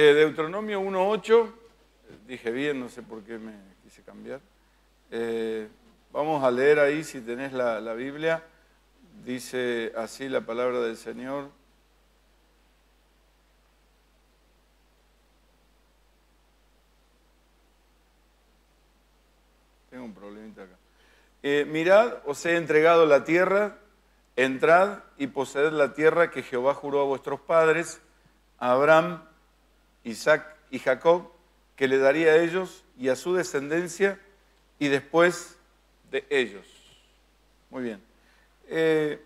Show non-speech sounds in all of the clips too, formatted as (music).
De eh, Deuteronomio 1.8, dije bien, no sé por qué me quise cambiar. Eh, vamos a leer ahí, si tenés la, Biblia, dice así la palabra del Señor. Tengo un problemita acá. Eh, mirad, os he entregado la tierra, entrad y poseed la tierra que Jehová juró a vuestros padres, a Abraham, Isaac y Jacob, que le daría a ellos y a su descendencia y después de ellos. Muy bien. Eh,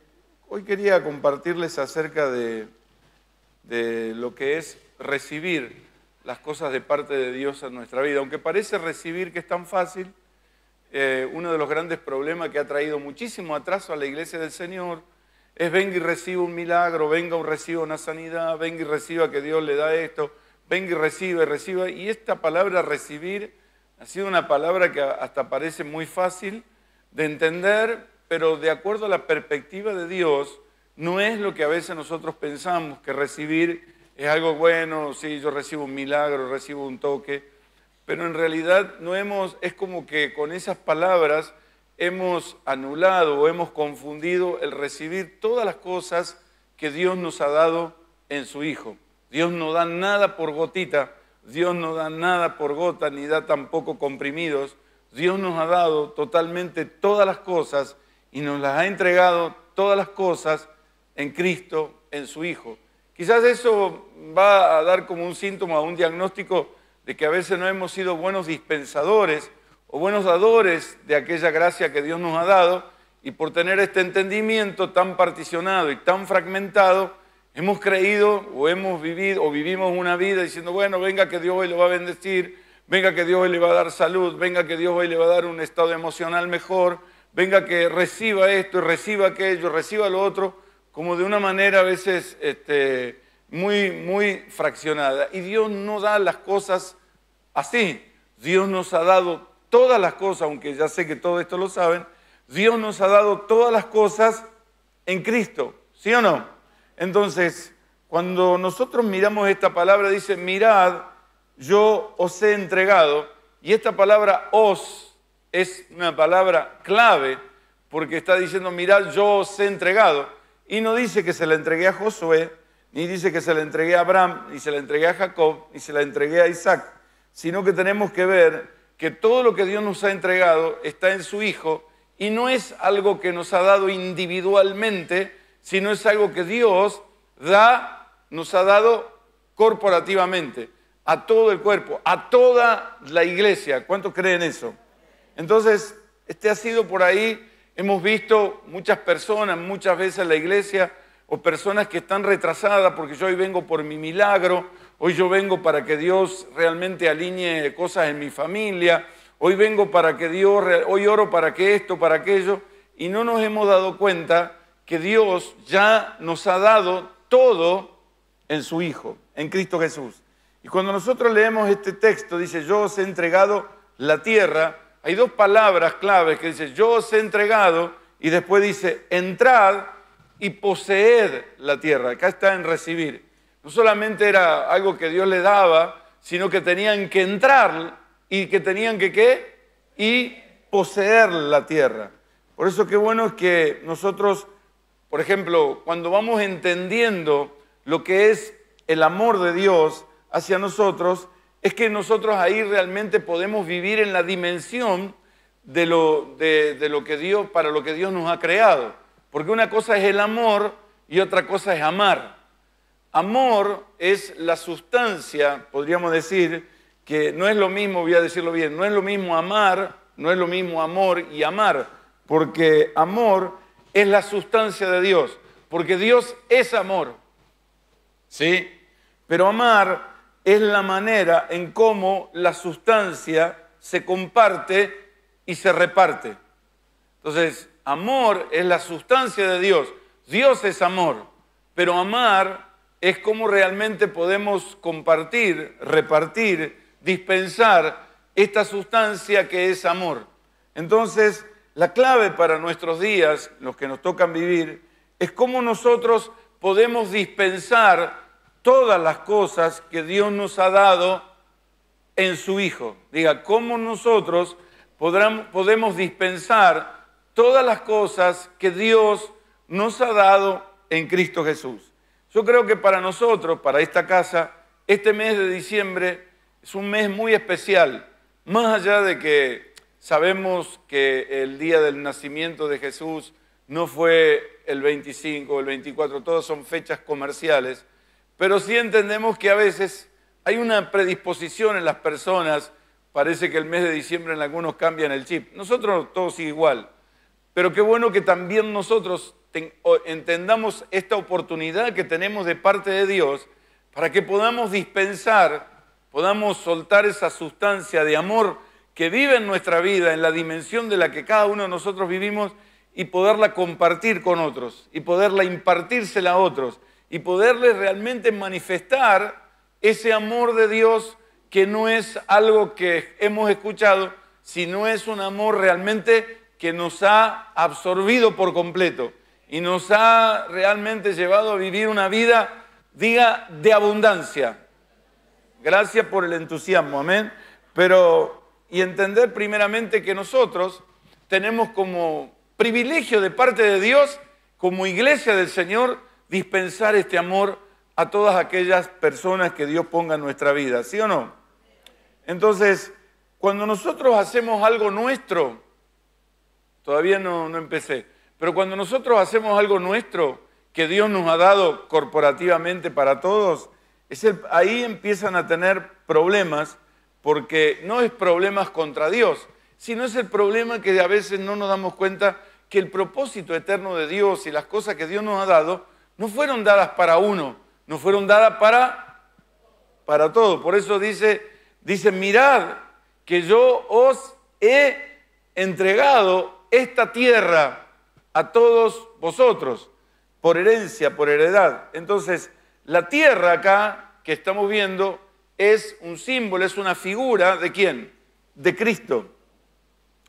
hoy quería compartirles acerca de, lo que es recibir las cosas de parte de Dios en nuestra vida. Aunque parece recibir que es tan fácil, eh, uno de los grandes problemas que ha traído muchísimo atraso a la iglesia del Señor es venga y reciba un milagro, venga y reciba una sanidad, venga y reciba que Dios le da esto venga y reciba, reciba. Y esta palabra recibir ha sido una palabra que hasta parece muy fácil de entender, pero de acuerdo a la perspectiva de Dios, no es lo que a veces nosotros pensamos, que recibir es algo bueno, si yo recibo un milagro, recibo un toque, pero en realidad no hemos, es como que con esas palabras hemos anulado o hemos confundido el recibir todas las cosas que Dios nos ha dado en su Hijo. Dios no da nada por gotita, Dios no da nada por gota, ni da tampoco comprimidos. Dios nos ha dado totalmente todas las cosas y nos las ha entregado todas las cosas en Cristo, en su Hijo. Quizás eso va a dar como un síntoma, un diagnóstico de que a veces no hemos sido buenos dispensadores o buenos dadores de aquella gracia que Dios nos ha dado y por tener este entendimiento tan particionado y tan fragmentado, Hemos creído o hemos vivido o vivimos una vida diciendo, bueno, venga que Dios hoy lo va a bendecir, venga que Dios hoy le va a dar salud, venga que Dios hoy le va a dar un estado emocional mejor, venga que reciba esto y reciba aquello, reciba lo otro, como de una manera a veces este, muy, muy fraccionada. Y Dios no da las cosas así. Dios nos ha dado todas las cosas, aunque ya sé que todo esto lo saben, Dios nos ha dado todas las cosas en Cristo, ¿sí o no? Entonces, cuando nosotros miramos esta palabra, dice, mirad, yo os he entregado, y esta palabra os es una palabra clave, porque está diciendo, mirad, yo os he entregado, y no dice que se la entregué a Josué, ni dice que se la entregué a Abraham, ni se la entregué a Jacob, ni se la entregué a Isaac, sino que tenemos que ver que todo lo que Dios nos ha entregado está en su Hijo, y no es algo que nos ha dado individualmente, sino es algo que Dios da, nos ha dado corporativamente, a todo el cuerpo, a toda la iglesia. ¿Cuántos creen eso? Entonces, este ha sido por ahí, hemos visto muchas personas, muchas veces en la iglesia, o personas que están retrasadas porque yo hoy vengo por mi milagro, hoy yo vengo para que Dios realmente alinee cosas en mi familia, hoy vengo para que Dios, hoy oro para que esto, para aquello, y no nos hemos dado cuenta que Dios ya nos ha dado todo en su Hijo, en Cristo Jesús. Y cuando nosotros leemos este texto, dice, yo os he entregado la tierra, hay dos palabras claves que dice, yo os he entregado, y después dice, entrad y poseed la tierra. Acá está en recibir. No solamente era algo que Dios le daba, sino que tenían que entrar y que tenían que qué? Y poseer la tierra. Por eso qué bueno es que nosotros por ejemplo, cuando vamos entendiendo lo que es el amor de Dios hacia nosotros, es que nosotros ahí realmente podemos vivir en la dimensión de lo, de, lo que Dios, para lo que Dios nos ha creado. Porque una cosa es el amor y otra cosa es amar. Amor es la sustancia, podríamos decir, que no es lo mismo, voy a decirlo bien, no es lo mismo amar, no es lo mismo amor y amar, porque amor es la sustancia de Dios, porque Dios es amor. ¿Sí? Pero amar es la manera en cómo la sustancia se comparte y se reparte. Entonces, amor es la sustancia de Dios. Dios es amor, pero amar es cómo realmente podemos compartir, repartir, dispensar esta sustancia que es amor. Entonces, la clave para nuestros días, los que nos tocan vivir, es cómo nosotros podemos dispensar todas las cosas que Dios nos ha dado en su Hijo. Diga, ¿cómo nosotros podemos dispensar todas las cosas que Dios nos ha dado en Cristo Jesús? Yo creo que para nosotros, para esta casa, este mes de diciembre es un mes muy especial, más allá de que Sabemos que el día del nacimiento de Jesús no fue el 25 o el 24, todas son fechas comerciales, pero sí entendemos que a veces hay una predisposición en las personas, parece que el mes de diciembre en algunos cambian el chip, nosotros todos igual, pero qué bueno que también nosotros entendamos esta oportunidad que tenemos de parte de Dios para que podamos dispensar, podamos soltar esa sustancia de amor que viven nuestra vida en la dimensión de la que cada uno de nosotros vivimos y poderla compartir con otros y poderla impartírsela a otros y poderles realmente manifestar ese amor de Dios que no es algo que hemos escuchado, sino es un amor realmente que nos ha absorbido por completo y nos ha realmente llevado a vivir una vida, diga, de abundancia. Gracias por el entusiasmo, amén. Pero y entender primeramente que nosotros tenemos como privilegio de parte de Dios, como iglesia del Señor, dispensar este amor a todas aquellas personas que Dios ponga en nuestra vida, ¿sí o no? Entonces, cuando nosotros hacemos algo nuestro, todavía no, empecé, pero cuando nosotros hacemos algo nuestro que Dios nos ha dado corporativamente para todos, ahí empiezan a tener problemas porque no es problemas contra Dios, sino es el problema que a veces no nos damos cuenta que el propósito eterno de Dios y las cosas que Dios nos ha dado no fueron dadas para uno, no fueron dadas para, para Por eso dice, dice, mirad que yo os he entregado esta tierra a todos vosotros, por herencia, por heredad. Entonces, la tierra acá que estamos viendo es un símbolo, es una figura de quién? De Cristo.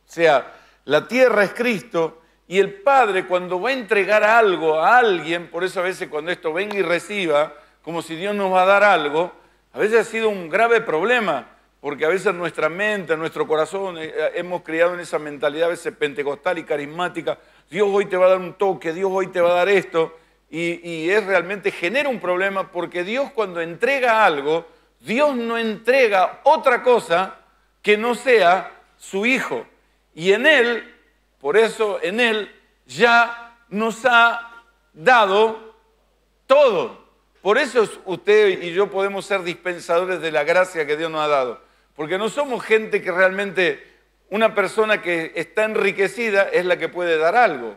O sea, la tierra es Cristo y el Padre cuando va a entregar algo a alguien, por eso a veces cuando esto venga y reciba, como si Dios nos va a dar algo, a veces ha sido un grave problema, porque a veces nuestra mente, nuestro corazón, eh, eh, hemos creado en esa mentalidad a veces pentecostal y carismática, Dios hoy te va a dar un toque, Dios hoy te va a dar esto, y, es realmente genera un problema porque Dios cuando entrega algo, Dios no entrega otra cosa que no sea su Hijo. Y en Él, por eso en Él, ya nos ha dado todo. Por eso usted y yo podemos ser dispensadores de la gracia que Dios nos ha dado. Porque no somos gente que realmente, una persona que está enriquecida es la que puede dar algo.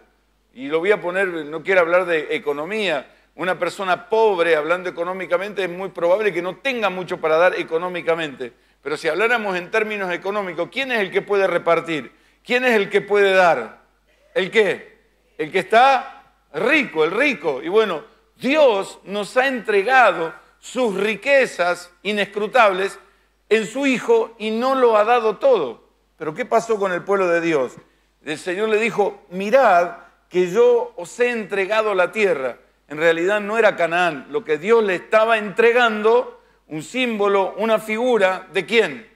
Y lo voy a poner, no quiero hablar de economía, una persona pobre, hablando económicamente, es muy probable que no tenga mucho para dar económicamente. Pero si habláramos en términos económicos, ¿quién es el que puede repartir? ¿Quién es el que puede dar? ¿El qué? El que está rico, el rico. Y bueno, Dios nos ha entregado sus riquezas inescrutables en su Hijo y no lo ha dado todo. Pero ¿qué pasó con el pueblo de Dios? El Señor le dijo, mirad que yo os he entregado la tierra en realidad no era Canaán, lo que Dios le estaba entregando, un símbolo, una figura, ¿de quién?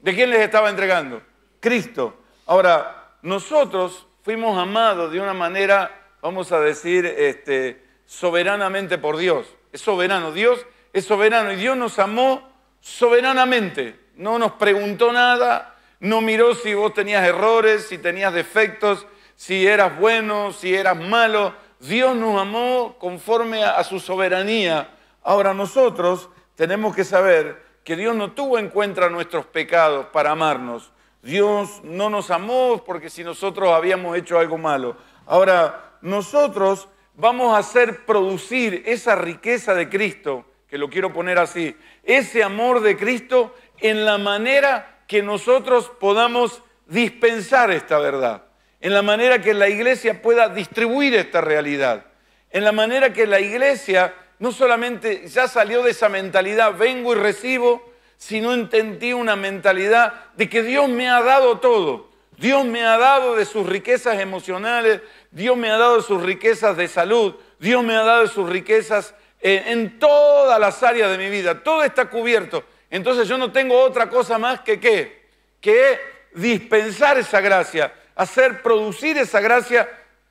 ¿De quién les estaba entregando? Cristo. Ahora, nosotros fuimos amados de una manera, vamos a decir, este, soberanamente por Dios. Es soberano, Dios es soberano y Dios nos amó soberanamente. No nos preguntó nada, no miró si vos tenías errores, si tenías defectos, si eras bueno, si eras malo. Dios nos amó conforme a, su soberanía. Ahora nosotros tenemos que saber que Dios no tuvo en cuenta nuestros pecados para amarnos. Dios no nos amó porque si nosotros habíamos hecho algo malo. Ahora, nosotros vamos a hacer producir esa riqueza de Cristo, que lo quiero poner así, ese amor de Cristo en la manera que nosotros podamos dispensar esta verdad en la manera que la iglesia pueda distribuir esta realidad, en la manera que la iglesia no solamente ya salió de esa mentalidad, vengo y recibo, sino entendí una mentalidad de que Dios me ha dado todo. Dios me ha dado de sus riquezas emocionales, Dios me ha dado de sus riquezas de salud, Dios me ha dado de sus riquezas eh, en, todas las áreas de mi vida. Todo está cubierto. Entonces yo no tengo otra cosa más que qué, que dispensar esa gracia hacer producir esa gracia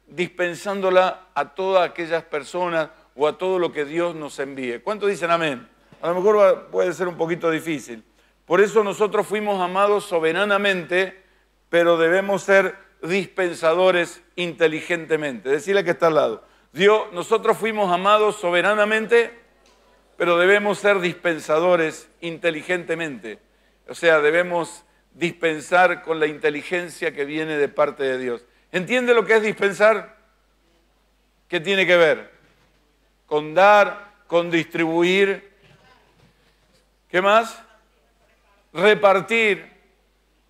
dispensándola a todas aquellas personas o a todo lo que Dios nos envíe. ¿Cuántos dicen amén? A lo mejor puede ser un poquito difícil. Por eso nosotros fuimos amados soberanamente, pero debemos ser dispensadores inteligentemente. Decirle que está al lado. Dios, nosotros fuimos amados soberanamente, pero debemos ser dispensadores inteligentemente. O sea, debemos dispensar con la inteligencia que viene de parte de Dios. ¿Entiende lo que es dispensar? ¿Qué tiene que ver? Con dar, con distribuir. ¿Qué más? Repartir,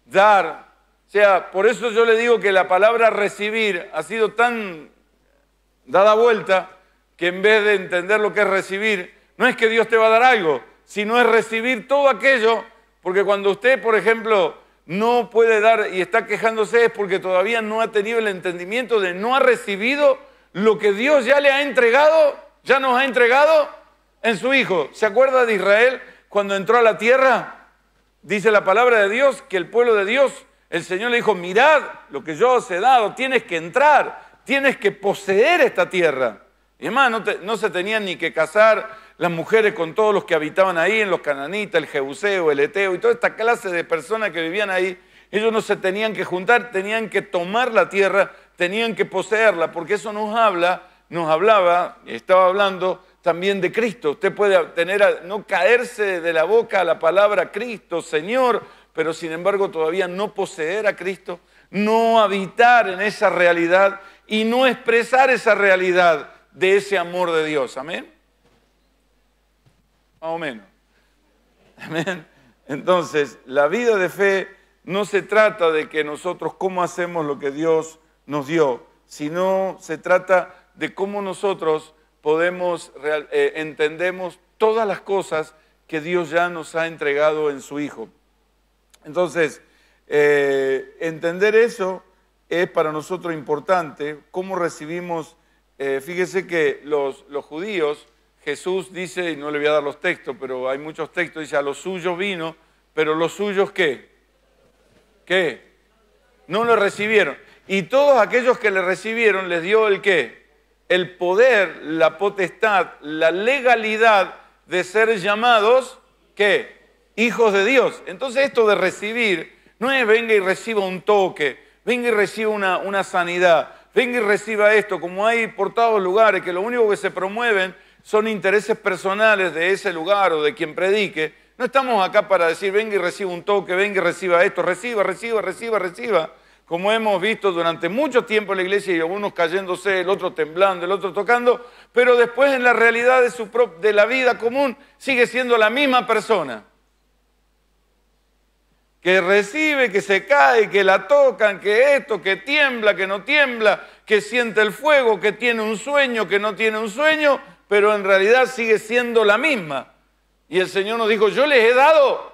dar. O sea, por eso yo le digo que la palabra recibir ha sido tan dada vuelta que en vez de entender lo que es recibir, no es que Dios te va a dar algo, sino es recibir todo aquello porque cuando usted, por ejemplo, no puede dar y está quejándose es porque todavía no ha tenido el entendimiento de no ha recibido lo que Dios ya le ha entregado, ya nos ha entregado en su Hijo. ¿Se acuerda de Israel cuando entró a la tierra? Dice la palabra de Dios que el pueblo de Dios, el Señor le dijo, mirad lo que yo os he dado, tienes que entrar, tienes que poseer esta tierra. Y además no, no se tenían ni que casar, las mujeres con todos los que habitaban ahí, en los cananitas, el jebuseo, el eteo y toda esta clase de personas que vivían ahí, ellos no se tenían que juntar, tenían que tomar la tierra, tenían que poseerla, porque eso nos habla, nos hablaba, estaba hablando también de Cristo. Usted puede tener, no caerse de la boca a la palabra Cristo, Señor, pero sin embargo todavía no poseer a Cristo, no habitar en esa realidad y no expresar esa realidad de ese amor de Dios. Amén más o menos. Amén. Entonces, la vida de fe no se trata de que nosotros cómo hacemos lo que Dios nos dio, sino se trata de cómo nosotros podemos, eh, entendemos todas las cosas que Dios ya nos ha entregado en su Hijo. Entonces, eh, entender eso es para nosotros importante, cómo recibimos, eh, fíjese que los judíos Jesús dice, y no le voy a dar los textos, pero hay muchos textos, dice, a los suyos vino, pero los suyos qué? ¿Qué? No lo recibieron. Y todos aquellos que le recibieron les dio el qué? El poder, la potestad, la legalidad de ser llamados qué? Hijos de Dios. Entonces esto de recibir no es venga y reciba un toque, venga y reciba una, una sanidad, venga y reciba esto, como hay portados lugares que lo único que se promueven son intereses personales de ese lugar o de quien predique. No estamos acá para decir, venga y reciba un toque, venga y reciba esto, reciba, reciba, reciba, reciba. Como hemos visto durante mucho tiempo en la iglesia y algunos cayéndose, el otro temblando, el otro tocando, pero después en la realidad de, su de la vida común sigue siendo la misma persona. Que recibe, que se cae, que la tocan, que esto, que tiembla, que no tiembla, que siente el fuego, que tiene un sueño, que no tiene un sueño, pero en realidad sigue siendo la misma. Y el Señor nos dijo, yo les he dado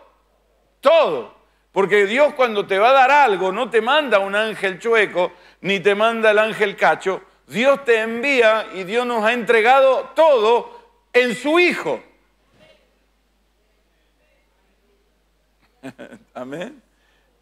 todo. Porque Dios cuando te va a dar algo, no te manda un ángel chueco, ni te manda el ángel cacho. Dios te envía y Dios nos ha entregado todo en su Hijo. (laughs) Amén.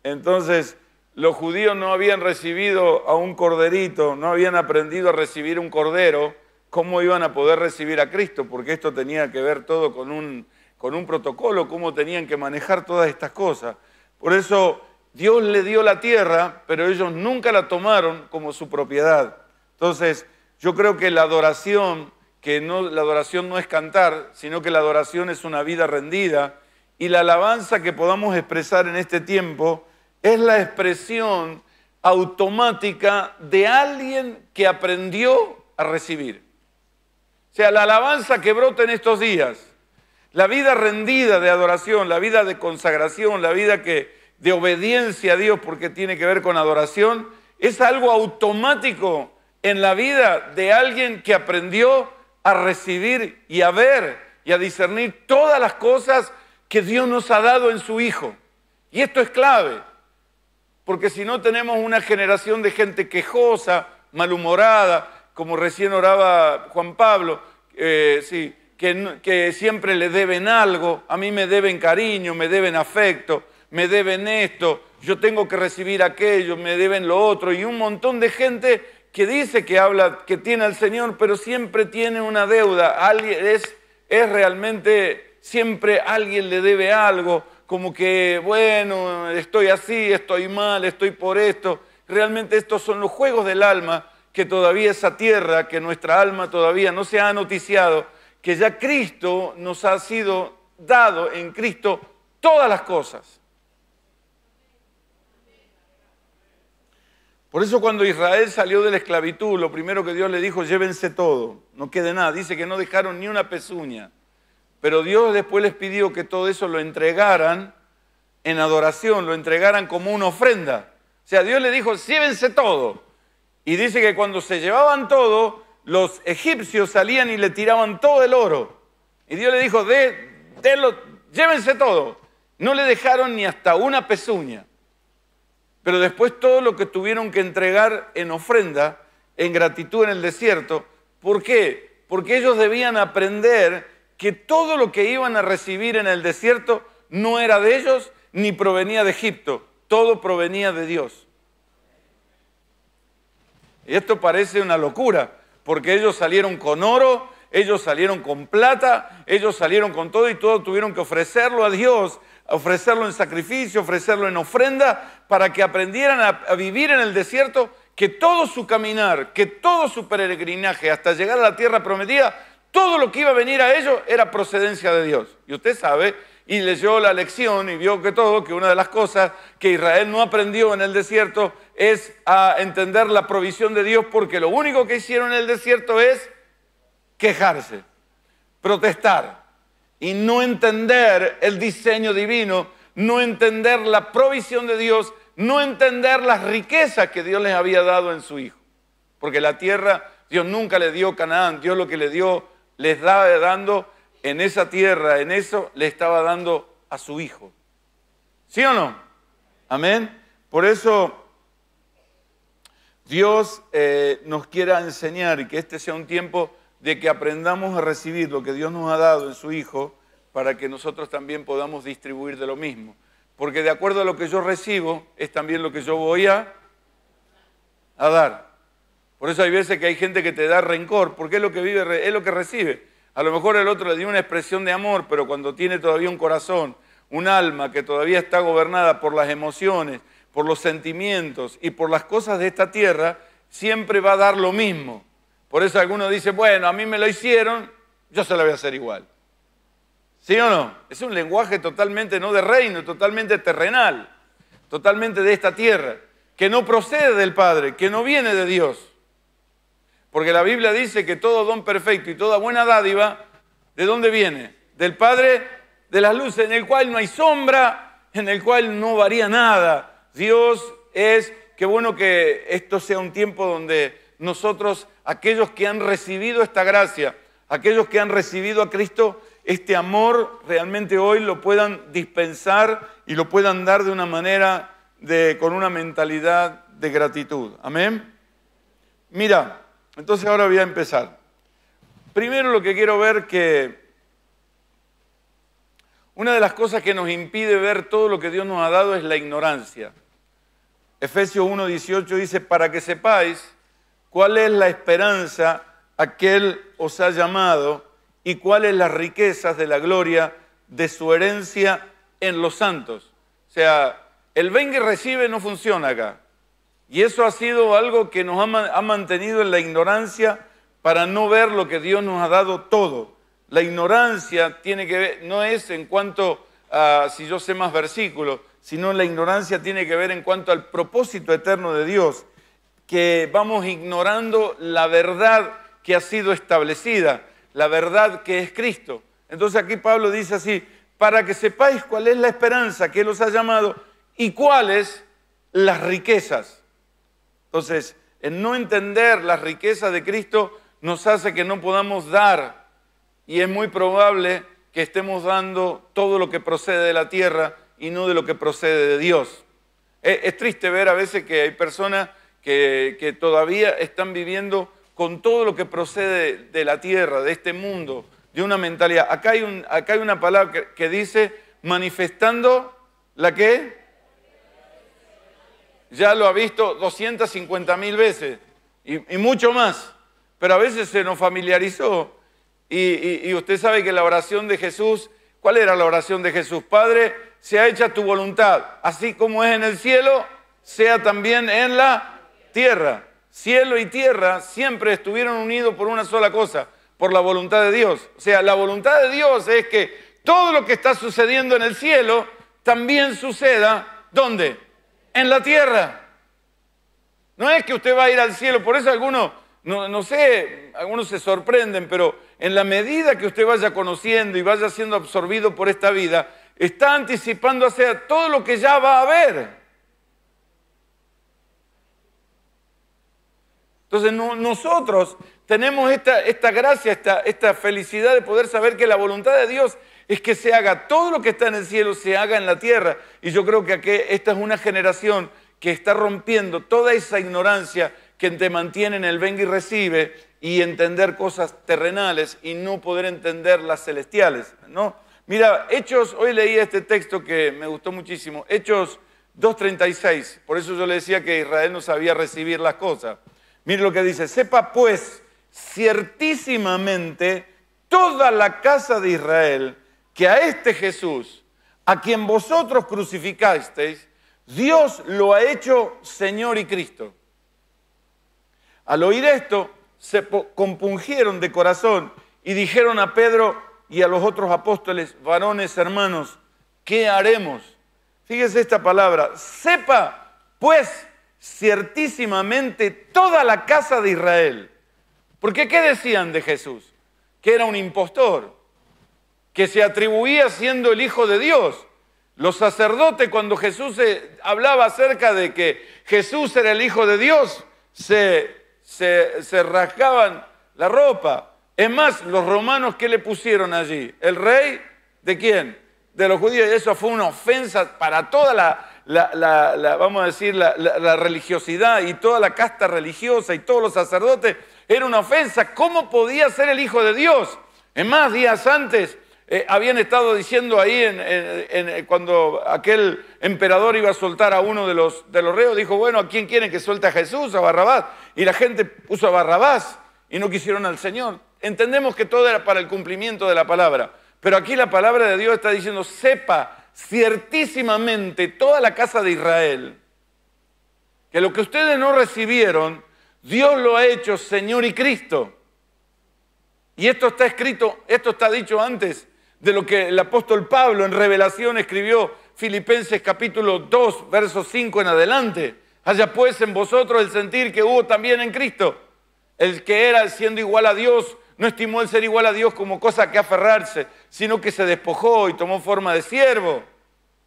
Entonces, los judíos no habían recibido a un corderito, no habían aprendido a recibir un cordero cómo iban a poder recibir a Cristo, porque esto tenía que ver todo con un, con un protocolo, cómo tenían que manejar todas estas cosas. Por eso Dios le dio la tierra, pero ellos nunca la tomaron como su propiedad. Entonces, yo creo que la adoración, que no, la adoración no es cantar, sino que la adoración es una vida rendida, y la alabanza que podamos expresar en este tiempo es la expresión automática de alguien que aprendió a recibir. O sea, la alabanza que brota en estos días, la vida rendida de adoración, la vida de consagración, la vida que, de obediencia a Dios porque tiene que ver con adoración, es algo automático en la vida de alguien que aprendió a recibir y a ver y a discernir todas las cosas que Dios nos ha dado en su Hijo. Y esto es clave, porque si no tenemos una generación de gente quejosa, malhumorada, como recién oraba Juan Pablo, eh, sí, que, siempre le deben algo, a mí me deben cariño, me deben afecto, me deben esto, yo tengo que recibir aquello, me deben lo otro, y un montón de gente que dice que habla, que tiene al Señor, pero siempre tiene una deuda. es, es realmente, siempre alguien le debe algo, como que, bueno, estoy así, estoy mal, estoy por esto. Realmente estos son los juegos del alma que todavía esa tierra, que nuestra alma todavía no se ha noticiado, que ya Cristo nos ha sido dado en Cristo todas las cosas. Por eso cuando Israel salió de la esclavitud, lo primero que Dios le dijo, llévense todo, no quede nada. Dice que no dejaron ni una pezuña. Pero Dios después les pidió que todo eso lo entregaran en adoración, lo entregaran como una ofrenda. O sea, Dios le dijo, llévense todo. Y dice que cuando se llevaban todo, los egipcios salían y le tiraban todo el oro. Y Dios le dijo, de, llévense todo. No le dejaron ni hasta una pezuña. Pero después todo lo que tuvieron que entregar en ofrenda, en gratitud en el desierto. ¿Por qué? Porque ellos debían aprender que todo lo que iban a recibir en el desierto no era de ellos ni provenía de Egipto. Todo provenía de Dios. Y Esto parece una locura, porque ellos salieron con oro, ellos salieron con plata, ellos salieron con todo y todo tuvieron que ofrecerlo a Dios, ofrecerlo en sacrificio, ofrecerlo en ofrenda, para que aprendieran a vivir en el desierto, que todo su caminar, que todo su peregrinaje hasta llegar a la tierra prometida, todo lo que iba a venir a ellos era procedencia de Dios. Y usted sabe y leyó la lección y vio que todo, que una de las cosas que Israel no aprendió en el desierto es a entender la provisión de Dios, porque lo único que hicieron en el desierto es quejarse, protestar y no entender el diseño divino, no entender la provisión de Dios, no entender las riquezas que Dios les había dado en su Hijo. Porque la tierra, Dios nunca le dio Canaán, Dios lo que le dio, les da dando en esa tierra, en eso, le estaba dando a su hijo. ¿Sí o no? Amén. Por eso Dios eh, nos quiera enseñar y que este sea un tiempo de que aprendamos a recibir lo que Dios nos ha dado en su Hijo para que nosotros también podamos distribuir de lo mismo. Porque de acuerdo a lo que yo recibo es también lo que yo voy a, a dar. Por eso hay veces que hay gente que te da rencor, porque es lo que vive, es lo que recibe. A lo mejor el otro le dio una expresión de amor, pero cuando tiene todavía un corazón, un alma que todavía está gobernada por las emociones, por los sentimientos y por las cosas de esta tierra, siempre va a dar lo mismo. Por eso alguno dice, bueno, a mí me lo hicieron, yo se lo voy a hacer igual. ¿Sí o no? Es un lenguaje totalmente no de reino, totalmente terrenal, totalmente de esta tierra, que no procede del Padre, que no viene de Dios. Porque la Biblia dice que todo don perfecto y toda buena dádiva, ¿de dónde viene? Del Padre de las luces, en el cual no hay sombra, en el cual no varía nada. Dios es, qué bueno que esto sea un tiempo donde nosotros, aquellos que han recibido esta gracia, aquellos que han recibido a Cristo, este amor realmente hoy lo puedan dispensar y lo puedan dar de una manera, con una mentalidad de gratitud. Amén. Mira, entonces ahora voy a empezar. Primero lo que quiero ver que una de las cosas que nos impide ver todo lo que Dios nos ha dado es la ignorancia. Efesios 1.18 dice, para que sepáis cuál es la esperanza a que Él os ha llamado y cuáles las riquezas de la gloria de su herencia en los santos. O sea, el venga y recibe no funciona acá. Y eso ha sido algo que nos ha, mantenido en la ignorancia para no ver lo que Dios nos ha dado todo. La ignorancia tiene que ver, no es en cuanto a si yo sé más versículos, sino la ignorancia tiene que ver en cuanto al propósito eterno de Dios, que vamos ignorando la verdad que ha sido establecida, la verdad que es Cristo. Entonces aquí Pablo dice así, para que sepáis cuál es la esperanza que Él os ha llamado y cuáles las riquezas entonces, el no entender las riquezas de Cristo nos hace que no podamos dar y es muy probable que estemos dando todo lo que procede de la tierra y no de lo que procede de Dios. Es, triste ver a veces que hay personas que, todavía están viviendo con todo lo que procede de la tierra, de este mundo, de una mentalidad. Acá hay, una palabra que, que dice manifestando la que ya lo ha visto 250 mil veces y, mucho más, pero a veces se nos familiarizó y, y usted sabe que la oración de Jesús, ¿cuál era la oración de Jesús? Padre, sea hecha tu voluntad, así como es en el cielo, sea también en la tierra. Cielo y tierra siempre estuvieron unidos por una sola cosa, por la voluntad de Dios. O sea, la voluntad de Dios es que todo lo que está sucediendo en el cielo también suceda, ¿dónde? en la tierra. No es que usted va a ir al cielo, por eso algunos, no, sé, algunos se sorprenden, pero en la medida que usted vaya conociendo y vaya siendo absorbido por esta vida, está anticipando hacia todo lo que ya va a haber. Entonces nosotros tenemos esta, esta gracia, esta, esta felicidad de poder saber que la voluntad de Dios es que se haga todo lo que está en el cielo, se haga en la tierra. Y yo creo que aquí, esta es una generación que está rompiendo toda esa ignorancia que te mantiene en el venga y recibe y entender cosas terrenales y no poder entender las celestiales, ¿no? Mira, Hechos, hoy leí este texto que me gustó muchísimo, Hechos 2.36, por eso yo le decía que Israel no sabía recibir las cosas. Mire lo que dice, sepa pues ciertísimamente toda la casa de Israel que a este Jesús, a quien vosotros crucificasteis, Dios lo ha hecho Señor y Cristo. Al oír esto, se compungieron de corazón y dijeron a Pedro y a los otros apóstoles, varones hermanos, ¿qué haremos? Fíjese esta palabra, sepa pues ciertísimamente toda la casa de Israel. Porque ¿qué decían de Jesús? Que era un impostor, que se atribuía siendo el Hijo de Dios. Los sacerdotes cuando Jesús hablaba acerca de que Jesús era el Hijo de Dios, se, se, rasgaban la ropa. Es más, los romanos que le pusieron allí, el rey de quién? De los judíos. Eso fue una ofensa para toda la, vamos a decir, la, la, religiosidad y toda la casta religiosa y todos los sacerdotes, era una ofensa. ¿Cómo podía ser el Hijo de Dios? Es más, días antes, eh, habían estado diciendo ahí eh, cuando aquel emperador iba a soltar a uno de los, de los reos, dijo, bueno, ¿a quién quieren que suelte a Jesús? A Barrabás. Y la gente puso a Barrabás y no quisieron al Señor. Entendemos que todo era para el cumplimiento de la palabra, pero aquí la palabra de Dios está diciendo, sepa ciertísimamente toda la casa de Israel, que lo que ustedes no recibieron, Dios lo ha hecho Señor y Cristo. Y esto está escrito, esto está dicho antes de lo que el apóstol Pablo en revelación escribió Filipenses capítulo 2, verso 5 en adelante. Haya pues en vosotros el sentir que hubo también en Cristo, el que era siendo igual a Dios, no estimó el ser igual a Dios como cosa que aferrarse, sino que se despojó y tomó forma de siervo,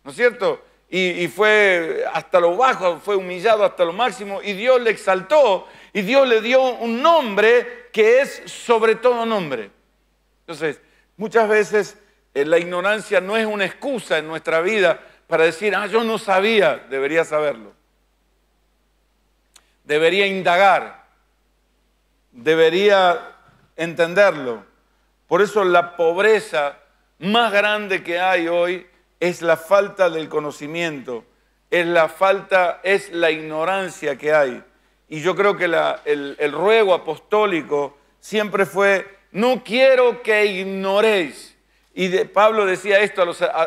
¿no es cierto? Y, y, fue hasta lo bajo, fue humillado hasta lo máximo, y Dios le exaltó, y Dios le dio un nombre que es sobre todo nombre. Entonces, muchas veces eh, la ignorancia no es una excusa en nuestra vida para decir, ah, yo no sabía, debería saberlo. Debería indagar, debería entenderlo. Por eso la pobreza más grande que hay hoy es la falta del conocimiento, es la falta, es la ignorancia que hay. Y yo creo que el, el ruego apostólico siempre fue, no quiero que ignoréis y Pablo decía esto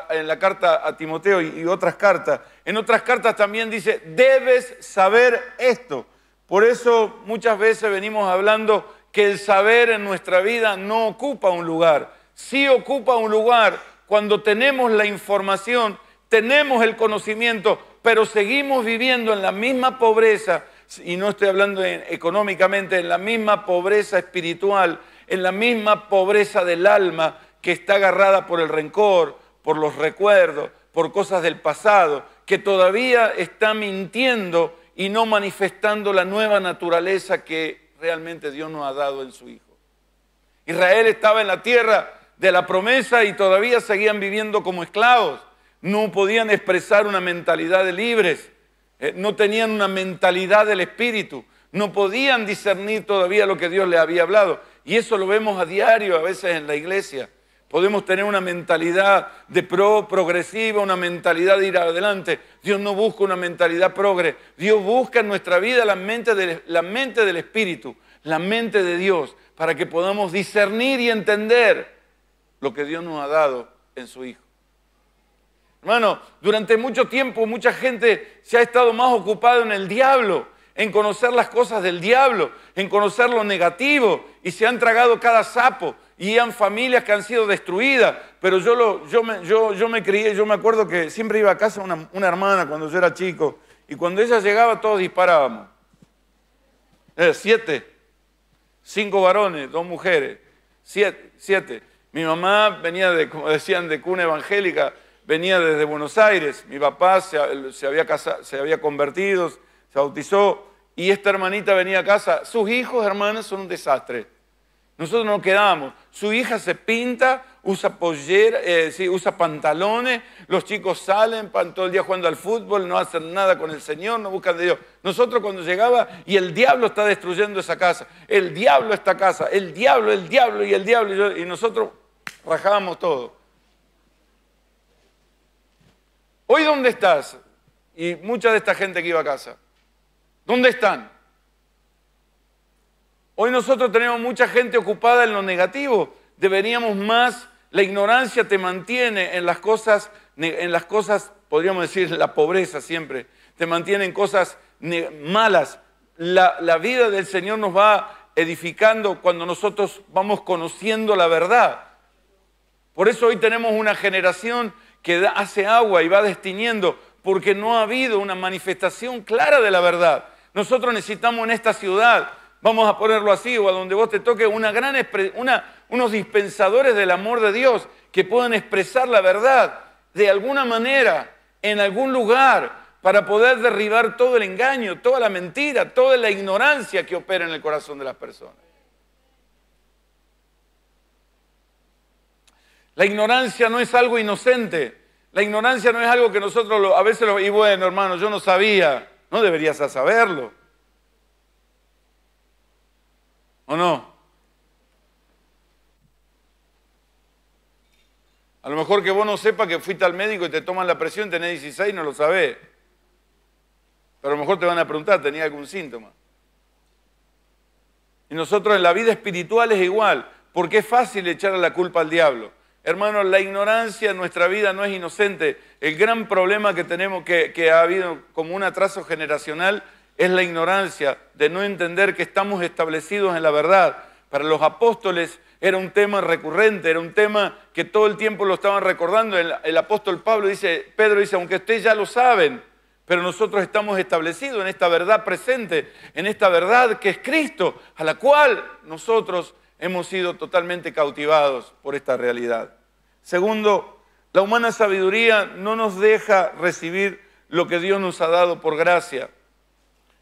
en la carta a Timoteo y, y otras cartas. En otras cartas también dice, debes saber esto. Por eso muchas veces venimos hablando que el saber en nuestra vida no ocupa un lugar. Sí ocupa un lugar cuando tenemos la información, tenemos el conocimiento, pero seguimos viviendo en la misma pobreza, y no estoy hablando económicamente, en la misma pobreza espiritual, en la misma pobreza del alma, que está agarrada por el rencor, por los recuerdos, por cosas del pasado, que todavía está mintiendo y no manifestando la nueva naturaleza que realmente Dios nos ha dado en su Hijo. Israel estaba en la tierra de la promesa y todavía seguían viviendo como esclavos. No podían expresar una mentalidad de libres, eh, no tenían una mentalidad del Espíritu, no podían discernir todavía lo que Dios les había hablado. Y eso lo vemos a diario a veces en la iglesia Podemos tener una mentalidad de pro, progresiva, una mentalidad de ir adelante. Dios no busca una mentalidad progre. Dios busca en nuestra vida la mente, del, la mente del Espíritu, la mente de Dios, para que podamos discernir y entender lo que Dios nos ha dado en su Hijo. Hermano, durante mucho tiempo mucha gente se ha estado más ocupada en el diablo, en conocer las cosas del diablo, en conocer lo negativo, y se han tragado cada sapo, y han familias que han sido destruidas. Pero yo, lo, yo, me, yo, yo me crié, yo me acuerdo que siempre iba a casa una, una hermana cuando yo era chico, y cuando ella llegaba todos disparábamos. Eh, siete, cinco varones, dos mujeres, siete, siete. Mi mamá venía, de, como decían, de cuna evangélica, venía desde Buenos Aires, mi papá se, había se había convertido, se bautizó, y esta hermanita venía a casa. Sus hijos, hermanas, son un desastre. Nosotros nos quedamos su hija se pinta, usa, pollera, eh, usa pantalones, los chicos salen, todo el día jugando al fútbol, no hacen nada con el Señor, no buscan de Dios. Nosotros cuando llegaba, y el diablo está destruyendo esa casa, el diablo esta casa, el diablo, el diablo y el diablo, y, y nosotros rajábamos todo. Hoy, ¿dónde estás? Y mucha de esta gente que iba a casa, ¿dónde están? Hoy nosotros tenemos mucha gente ocupada en lo negativo. Deberíamos más, la ignorancia te mantiene en las cosas, en las cosas, podríamos decir, la pobreza siempre. Te mantiene en cosas malas. La, la vida del Señor nos va edificando cuando nosotros vamos conociendo la verdad. Por eso hoy tenemos una generación que hace agua y va destiniendo, porque no ha habido una manifestación clara de la verdad. Nosotros necesitamos en esta ciudad vamos a ponerlo así, o a donde vos te toque, unos dispensadores del amor de Dios que puedan expresar la verdad de alguna manera, en algún lugar, para poder derribar todo el engaño, toda la mentira, toda la ignorancia que opera en el corazón de las personas. La ignorancia no es algo inocente. La ignorancia no es algo que nosotros a veces lo, y bueno, hermano, yo no sabía, no deberías saberlo. ¿O no? A lo mejor que vos no sepas que fuiste al médico y te toman la presión, tenés 16, no lo sabés. Pero a lo mejor te van a preguntar, ¿tenía algún síntoma? Y nosotros en la vida espiritual es igual, porque es fácil echar la culpa al diablo. Hermanos, la ignorancia en nuestra vida no es inocente. El gran problema que tenemos, que, que ha habido como un atraso generacional, es la ignorancia de no entender que estamos establecidos en la verdad. Para los apóstoles era un tema recurrente, era un tema que todo el tiempo lo estaban recordando. El, apóstol Pablo dice, Pedro dice, aunque ustedes ya lo saben, pero nosotros estamos establecidos en esta verdad presente, en esta verdad que es Cristo, a la cual nosotros hemos sido totalmente cautivados por esta realidad. Segundo, la humana sabiduría no nos deja recibir lo que Dios nos ha dado por gracia.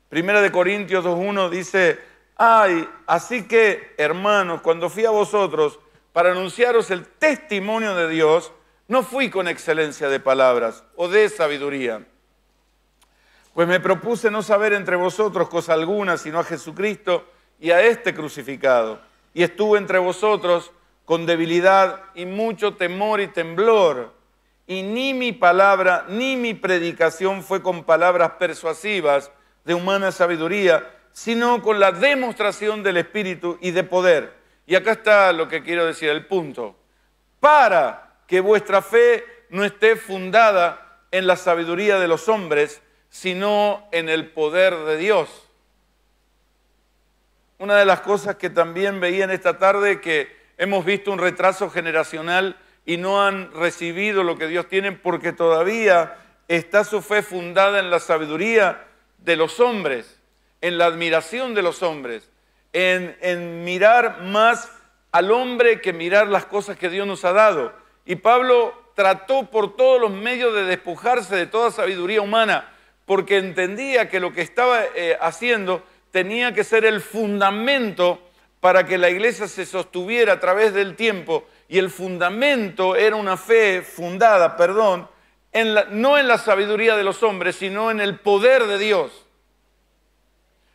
Primera de Corintios 2.1 dice, ay, así que hermanos, cuando fui a vosotros para anunciaros el testimonio de Dios, no fui con excelencia de palabras o de sabiduría. Pues me propuse no saber entre vosotros cosa alguna, sino a Jesucristo y a este crucificado. Y estuve entre vosotros con debilidad y mucho temor y temblor. Y ni mi palabra ni mi predicación fue con palabras persuasivas de humana sabiduría, sino con la demostración del Espíritu y de poder. Y acá está lo que quiero decir, el punto. Para que vuestra fe no esté fundada en la sabiduría de los hombres, sino en el poder de Dios. Una de las cosas que también veía en esta tarde que hemos visto un retraso generacional y no han recibido lo que Dios tiene porque todavía está su fe fundada en la sabiduría de los hombres, en la admiración de los hombres, en, mirar más al hombre que mirar las cosas que Dios nos ha dado. Y Pablo trató por todos los medios de despojarse de toda sabiduría humana, porque entendía que lo que estaba eh, haciendo tenía que ser el fundamento para que la iglesia se sostuviera a través del tiempo. Y el fundamento era una fe fundada, perdón, no en la sabiduría de los hombres, sino en el poder de Dios.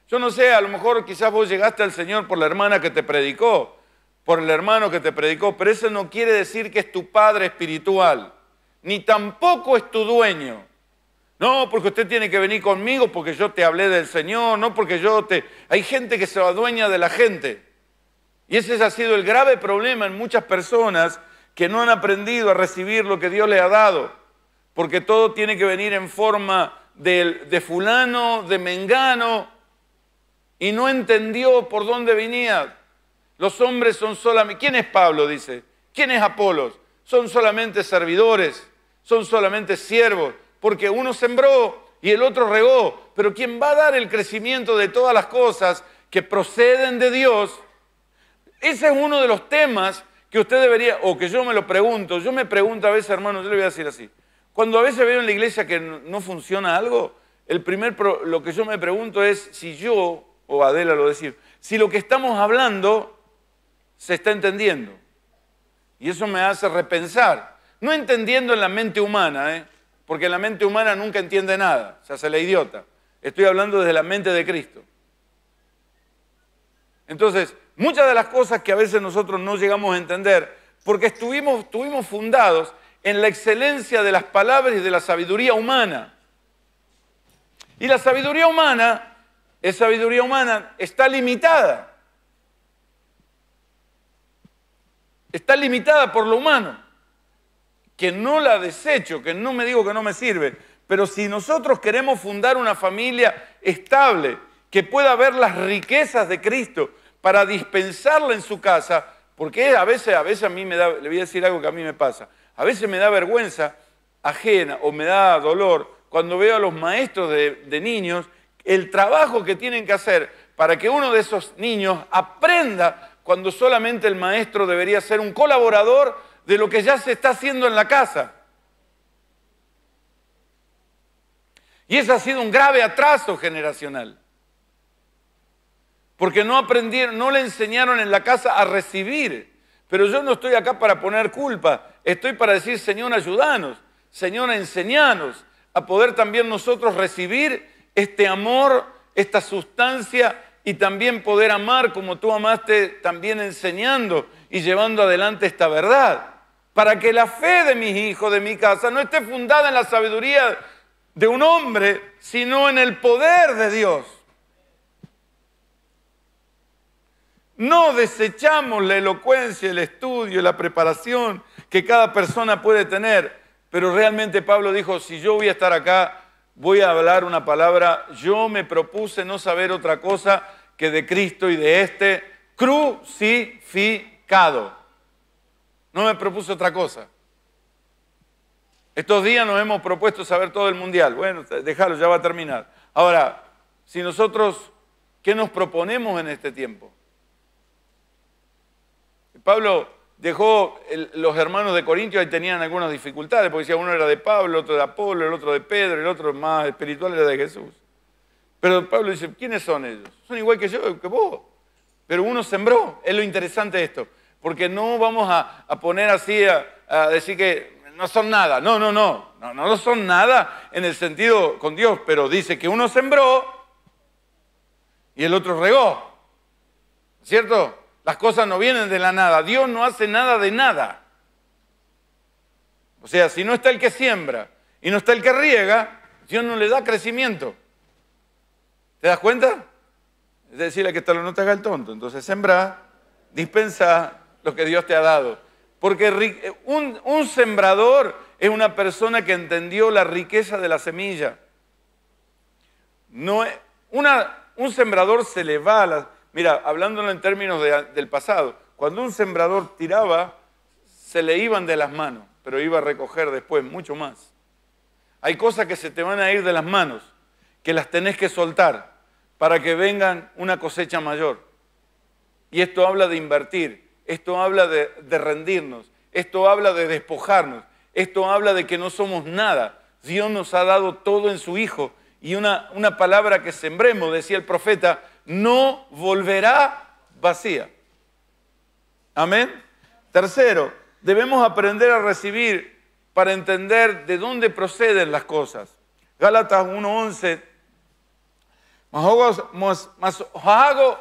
Yo no sé, a lo mejor quizás vos llegaste al Señor por la hermana que te predicó, por el hermano que te predicó, pero eso no quiere decir que es tu padre espiritual, ni tampoco es tu dueño. No, porque usted tiene que venir conmigo porque yo te hablé del Señor, no porque yo te... Hay gente que se adueña de la gente. Y ese ha sido el grave problema en muchas personas que no han aprendido a recibir lo que Dios le ha dado porque todo tiene que venir en forma de, fulano, de mengano, y no entendió por dónde venía. Los hombres son solamente... ¿Quién es Pablo? Dice. ¿Quién es Apolos? Son solamente servidores, son solamente siervos, porque uno sembró y el otro regó, pero quien va a dar el crecimiento de todas las cosas que proceden de Dios, ese es uno de los temas que usted debería, o que yo me lo pregunto, yo me pregunto a veces, hermano, yo le voy a decir así, cuando a veces veo en la iglesia que no funciona algo, el primer lo que yo me pregunto es si yo, o Adela lo decir, si lo que estamos hablando se está entendiendo. Y eso me hace repensar, no entendiendo en la mente humana, ¿eh? porque la mente humana nunca entiende nada, se hace la idiota. Estoy hablando desde la mente de Cristo. Entonces, muchas de las cosas que a veces nosotros no llegamos a entender, porque estuvimos fundados en la excelencia de las palabras y de la sabiduría humana. Y la sabiduría humana, es sabiduría humana, está limitada. Está limitada por lo humano. Que no la desecho, que no me digo que no me sirve. Pero si nosotros queremos fundar una familia estable, que pueda ver las riquezas de Cristo para dispensarla en su casa, porque a veces, a veces a mí me da, le voy a decir algo que a mí me pasa. A veces me da vergüenza ajena o me da dolor cuando veo a los maestros de, niños el trabajo que tienen que hacer para que uno de esos niños aprenda cuando solamente el maestro debería ser un colaborador de lo que ya se está haciendo en la casa. Y ese ha sido un grave atraso generacional. Porque no aprendieron, no le enseñaron en la casa a recibir. Pero yo no estoy acá para poner culpa estoy para decir, Señor, ayúdanos, Señor, enseñanos a poder también nosotros recibir este amor, esta sustancia y también poder amar como tú amaste, también enseñando y llevando adelante esta verdad. Para que la fe de mis hijos, de mi casa, no esté fundada en la sabiduría de un hombre, sino en el poder de Dios. No desechamos la elocuencia, el estudio, la preparación que cada persona puede tener, pero realmente Pablo dijo, si yo voy a estar acá, voy a hablar una palabra, yo me propuse no saber otra cosa que de Cristo y de este crucificado. No me propuse otra cosa. Estos días nos hemos propuesto saber todo el mundial. Bueno, déjalo, ya va a terminar. Ahora, si nosotros, ¿qué nos proponemos en este tiempo? Pablo dejó los hermanos de Corintio y tenían algunas dificultades, porque decía uno era de Pablo, otro de Apolo, el otro de Pedro, el otro más espiritual era de Jesús. Pero Pablo dice, ¿quiénes son ellos? Son igual que yo, que vos. Pero uno sembró. Es lo interesante de esto. Porque no vamos a, poner así, a, decir que no son nada. No, no, no, no. No son nada en el sentido con Dios. Pero dice que uno sembró y el otro regó. ¿Cierto? Las cosas no vienen de la nada. Dios no hace nada de nada. O sea, si no está el que siembra y no está el que riega, Dios no le da crecimiento. ¿Te das cuenta? Es decir, que tal no te haga el tonto. Entonces, sembra, dispensa lo que Dios te ha dado. Porque un, sembrador es una persona que entendió la riqueza de la semilla. No un sembrador se le va a las. Mira, hablándolo en términos del pasado, cuando un sembrador tiraba, se le iban de las manos, pero iba a recoger después mucho más. Hay cosas que se te van a ir de las manos, que las tenés que soltar para que vengan una cosecha mayor. Y esto habla de invertir, esto habla de, rendirnos, esto habla de despojarnos, esto habla de que no somos nada. Dios nos ha dado todo en su Hijo. Y una palabra que sembremos, decía el profeta, no volverá vacía. Amén. Tercero, debemos aprender a recibir para entender de dónde proceden las cosas. Gálatas 1.11. Más, más hago,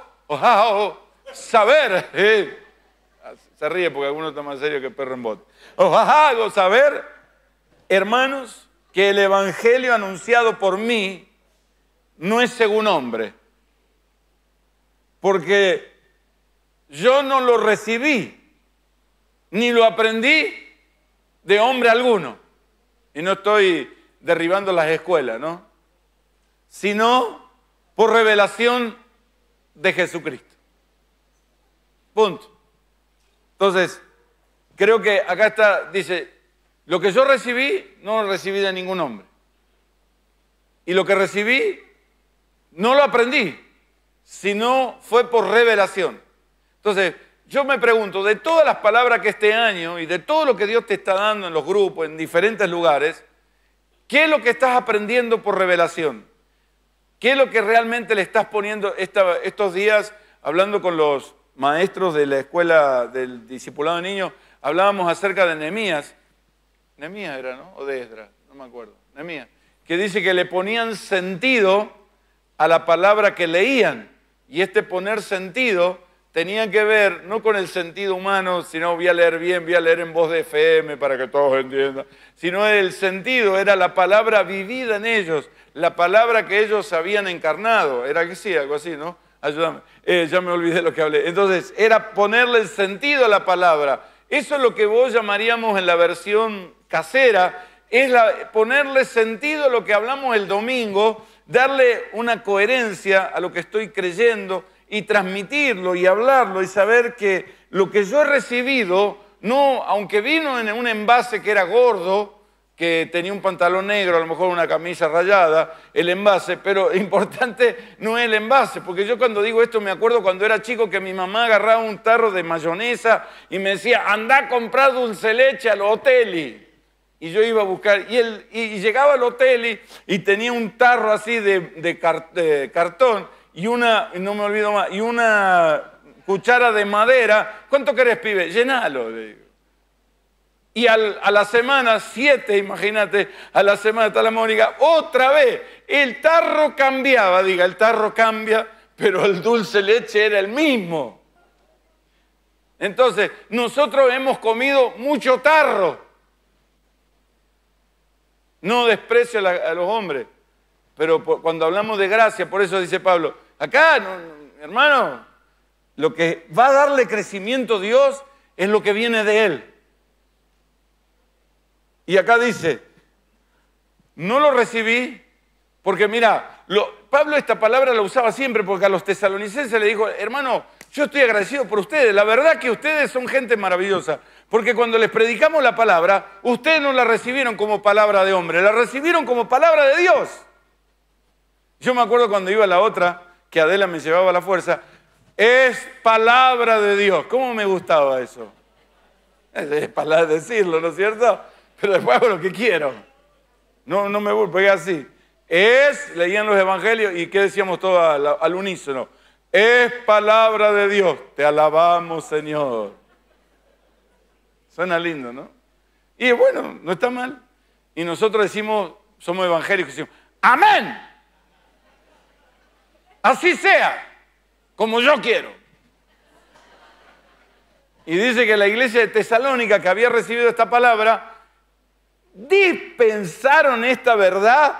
saber. (laughs) Eh, se ríe porque alguno está más serio que perro en bote. Os hago saber, hermanos, que el evangelio anunciado por mí no es según hombre porque yo no lo recibí, ni lo aprendí de hombre alguno. Y no estoy derribando las escuelas, ¿no? Sino por revelación de Jesucristo. Punto. Entonces, creo que acá está, dice, lo que yo recibí no lo recibí de ningún hombre. Y lo que recibí no lo aprendí, sino fue por revelación. Entonces, yo me pregunto, de todas las palabras que este año y de todo lo que Dios te está dando en los grupos, en diferentes lugares, ¿qué es lo que estás aprendiendo por revelación? ¿Qué es lo que realmente le estás poniendo estos días hablando con los maestros de la escuela del discipulado de niños? Hablábamos acerca de Nehemías. Nehemías era, ¿no? O de Esdras, no me acuerdo. Nehemías. Que dice que le ponían sentido a la palabra que leían. Y este poner sentido tenía que ver no con el sentido humano, sino voy a leer bien, voy a leer en voz de FM para que todos entiendan, sino el sentido era la palabra vivida en ellos, la palabra que ellos habían encarnado. Era que sí, algo así, ¿no? Ayúdame. Eh, ya me olvidé lo que hablé. Entonces, era ponerle el sentido a la palabra. Eso es lo que vos llamaríamos en la versión casera, es ponerle sentido a lo que hablamos el domingo darle una coherencia a lo que estoy creyendo y transmitirlo y hablarlo y saber que lo que yo he recibido, no, aunque vino en un envase que era gordo, que tenía un pantalón negro, a lo mejor una camisa rayada, el envase, pero (laughs) importante no es el envase, porque yo cuando digo esto me acuerdo cuando era chico que mi mamá agarraba un tarro de mayonesa y me decía, anda a comprar dulce leche al y yo iba a buscar, y, él, y llegaba al hotel y, tenía un tarro así de, cartón y una, no me olvido más, y una cuchara de madera. ¿Cuánto querés, pibe? Llenalo, Y a la semana, siete, imagínate, a la semana está la otra vez, el tarro cambiaba, diga, el tarro cambia, pero el dulce leche era el mismo. Entonces, nosotros hemos comido mucho tarro. No desprecio a, los hombres. Pero cuando hablamos de gracia, por eso dice Pablo, acá, hermano, lo que va a darle crecimiento a Dios es lo que viene de Él. Y acá dice, no lo recibí porque mira, Pablo esta palabra la usaba siempre porque a los tesalonicenses le dijo, hermano, yo estoy agradecido por ustedes, la verdad que ustedes son gente maravillosa. Porque cuando les predicamos la palabra, ustedes no la recibieron como palabra de hombre, la recibieron como palabra de Dios. Yo me acuerdo cuando iba a la otra, que Adela me llevaba la fuerza, es palabra de Dios. ¿Cómo me gustaba eso? Es palabra decirlo, ¿no es cierto? Pero después hago lo que quiero. No, no me voy, porque así. Es, leían los evangelios y ¿qué decíamos todos al unísono? Es palabra de Dios. Te alabamos, Señor. Suena lindo, ¿no? Y bueno, no está mal. Y nosotros decimos, somos evangélicos, decimos, amén. Así sea, como yo quiero. Y dice que la iglesia de Tesalónica que había recibido esta palabra, dispensaron esta verdad,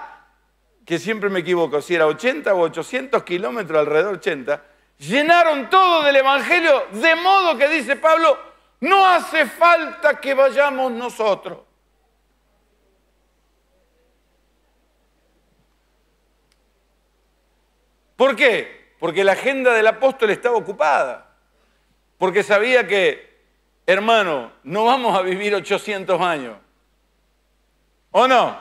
que siempre me equivoco, si era 80 o 800 kilómetros, alrededor 80, llenaron todo del Evangelio, de modo que dice Pablo, no hace falta que vayamos nosotros. ¿Por qué? Porque la agenda del apóstol estaba ocupada. Porque sabía que, hermano, no vamos a vivir 800 años. ¿O no?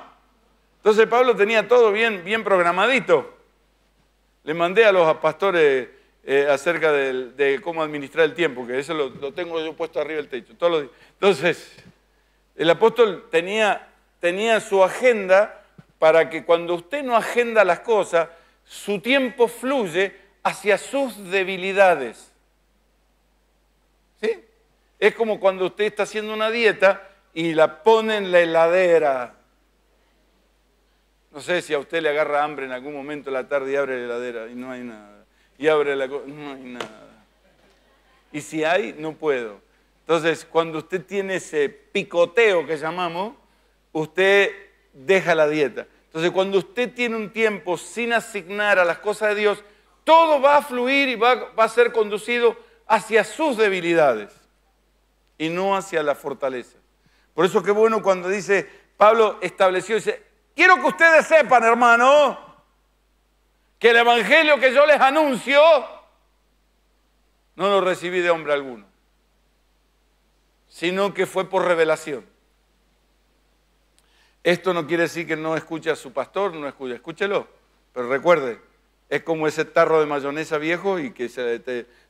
Entonces Pablo tenía todo bien, bien programadito. Le mandé a los pastores eh, acerca de, cómo administrar el tiempo, que eso lo, tengo yo puesto arriba del techo. Entonces, el apóstol tenía, tenía su agenda para que cuando usted no agenda las cosas, su tiempo fluye hacia sus debilidades. ¿Sí? Es como cuando usted está haciendo una dieta y la pone en la heladera. No sé si a usted le agarra hambre en algún momento de la tarde y abre la heladera y no hay nada y abre la cosa. No hay nada. Y si hay, no puedo. Entonces, cuando usted tiene ese picoteo que llamamos, usted deja la dieta. Entonces, cuando usted tiene un tiempo sin asignar a las cosas de Dios, todo va a fluir y va, a ser conducido hacia sus debilidades y no hacia la fortaleza. Por eso qué bueno cuando dice Pablo estableció, dice, quiero que ustedes sepan, hermano, que el Evangelio que yo les anuncio, no lo recibí de hombre alguno, sino que fue por revelación. Esto no quiere decir que no escuche a su pastor, no escuche, escúchelo, pero recuerde, es como ese tarro de mayonesa viejo y que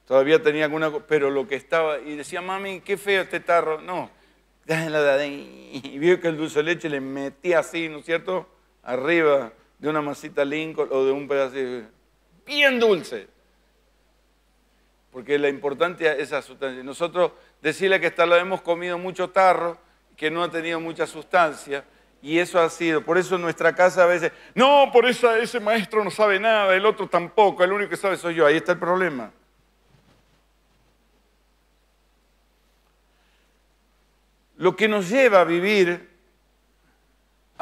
todavía tenía alguna cosa, pero lo que estaba, y decía, mami, qué feo este tarro, no, (laughs) y vio que el dulce de leche le metía así, ¿no es cierto?, arriba de una masita Lincoln o de un pedacito bien dulce. Porque la importancia es esa sustancia. Nosotros decirle que hasta lo hemos comido mucho tarro, que no ha tenido mucha sustancia, y eso ha sido. Por eso en nuestra casa a veces, no, por eso ese maestro no sabe nada, el otro tampoco, el único que sabe soy yo. Ahí está el problema. Lo que nos lleva a vivir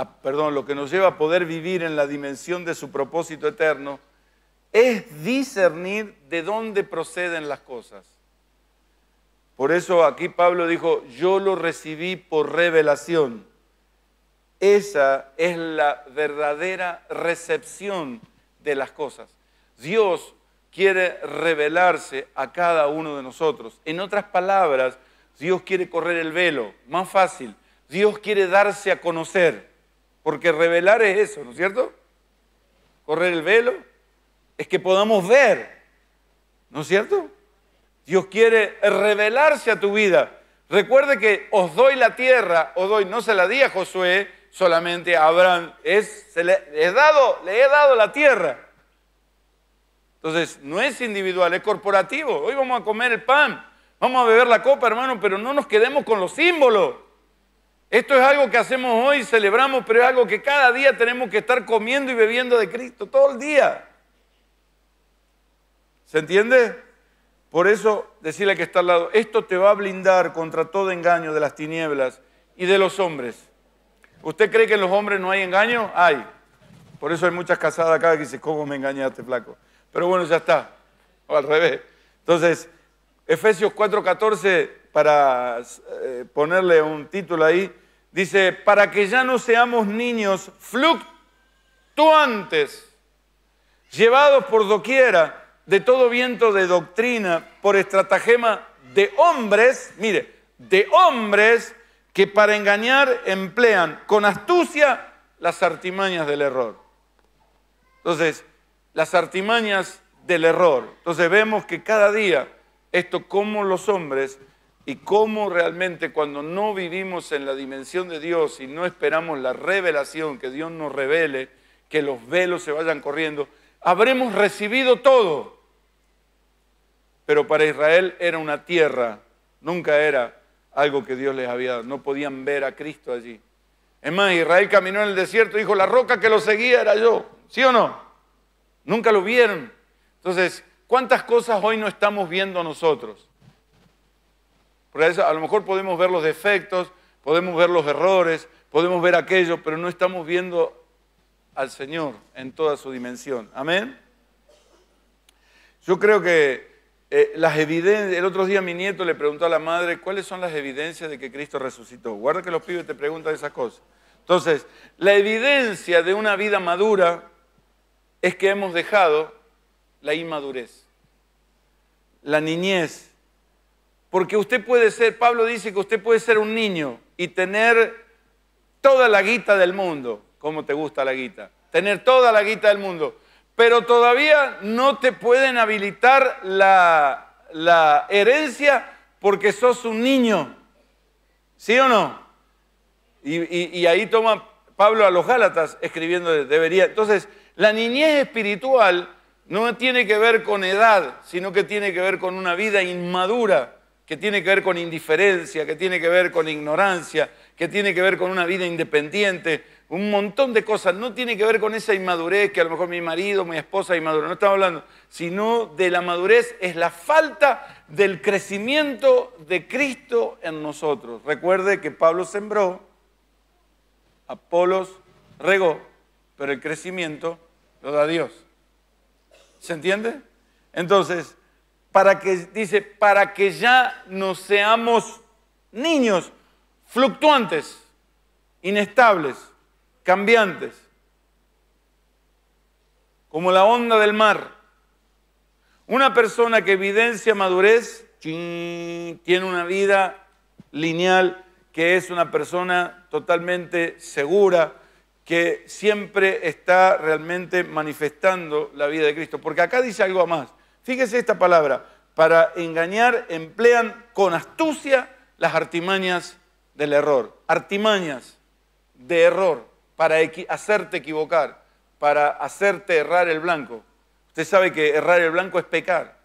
perdón, lo que nos lleva a poder vivir en la dimensión de su propósito eterno, es discernir de dónde proceden las cosas. Por eso aquí Pablo dijo, yo lo recibí por revelación. Esa es la verdadera recepción de las cosas. Dios quiere revelarse a cada uno de nosotros. En otras palabras, Dios quiere correr el velo, más fácil. Dios quiere darse a conocer. Porque revelar es eso, ¿no es cierto? Correr el velo es que podamos ver, ¿no es cierto? Dios quiere revelarse a tu vida. Recuerde que os doy la tierra, os doy, no se la di a Josué, solamente a Abraham, es, se le, dado, le he dado la tierra. Entonces, no es individual, es corporativo. Hoy vamos a comer el pan, vamos a beber la copa, hermano, pero no nos quedemos con los símbolos. Esto es algo que hacemos hoy, celebramos, pero es algo que cada día tenemos que estar comiendo y bebiendo de Cristo, todo el día. ¿Se entiende? Por eso, decirle que está al lado, esto te va a blindar contra todo engaño de las tinieblas y de los hombres. ¿Usted cree que en los hombres no hay engaño? Hay. Por eso hay muchas casadas acá que dicen, ¿cómo me engañaste, flaco? Pero bueno, ya está. O al revés. Entonces, Efesios 4:14, para eh, ponerle un título ahí, Dice, para que ya no seamos niños fluctuantes, llevados por doquiera de todo viento de doctrina, por estratagema de hombres, mire, de hombres que para engañar emplean con astucia las artimañas del error. Entonces, las artimañas del error. Entonces vemos que cada día esto como los hombres y cómo realmente cuando no vivimos en la dimensión de Dios y no esperamos la revelación, que Dios nos revele, que los velos se vayan corriendo, habremos recibido todo. Pero para Israel era una tierra, nunca era algo que Dios les había dado, no podían ver a Cristo allí. Es más, Israel caminó en el desierto y dijo, la roca que lo seguía era yo, ¿sí o no? Nunca lo vieron. Entonces, ¿cuántas cosas hoy no estamos viendo nosotros? a lo mejor podemos ver los defectos, podemos ver los errores, podemos ver aquello, pero no estamos viendo al Señor en toda su dimensión. Amén. Yo creo que eh, las evidencias, el otro día mi nieto le preguntó a la madre, ¿cuáles son las evidencias de que Cristo resucitó? Guarda que los pibes te preguntan esas cosas. Entonces, la evidencia de una vida madura es que hemos dejado la inmadurez, la niñez, porque usted puede ser, Pablo dice que usted puede ser un niño y tener toda la guita del mundo. como te gusta la guita? Tener toda la guita del mundo. Pero todavía no te pueden habilitar la, herencia porque sos un niño. ¿Sí o no? Y, y ahí toma Pablo a los Gálatas escribiendo, debería. Entonces, la niñez espiritual no tiene que ver con edad, sino que tiene que ver con una vida inmadura que tiene que ver con indiferencia, que tiene que ver con ignorancia, que tiene que ver con una vida independiente, un montón de cosas. No tiene que ver con esa inmadurez que a lo mejor mi marido, mi esposa inmadura, no estamos hablando, sino de la madurez es la falta del crecimiento de Cristo en nosotros. Recuerde que Pablo sembró, Apolos regó, pero el crecimiento lo da Dios. ¿Se entiende? Entonces, para que, dice, para que ya no seamos niños fluctuantes, inestables, cambiantes, como la onda del mar. Una persona que evidencia madurez tiene una vida lineal, que es una persona totalmente segura, que siempre está realmente manifestando la vida de Cristo. Porque acá dice algo más. Fíjese esta palabra, para engañar emplean con astucia las artimañas del error, artimañas de error para hacerte equivocar, para hacerte errar el blanco. Usted sabe que errar el blanco es pecar.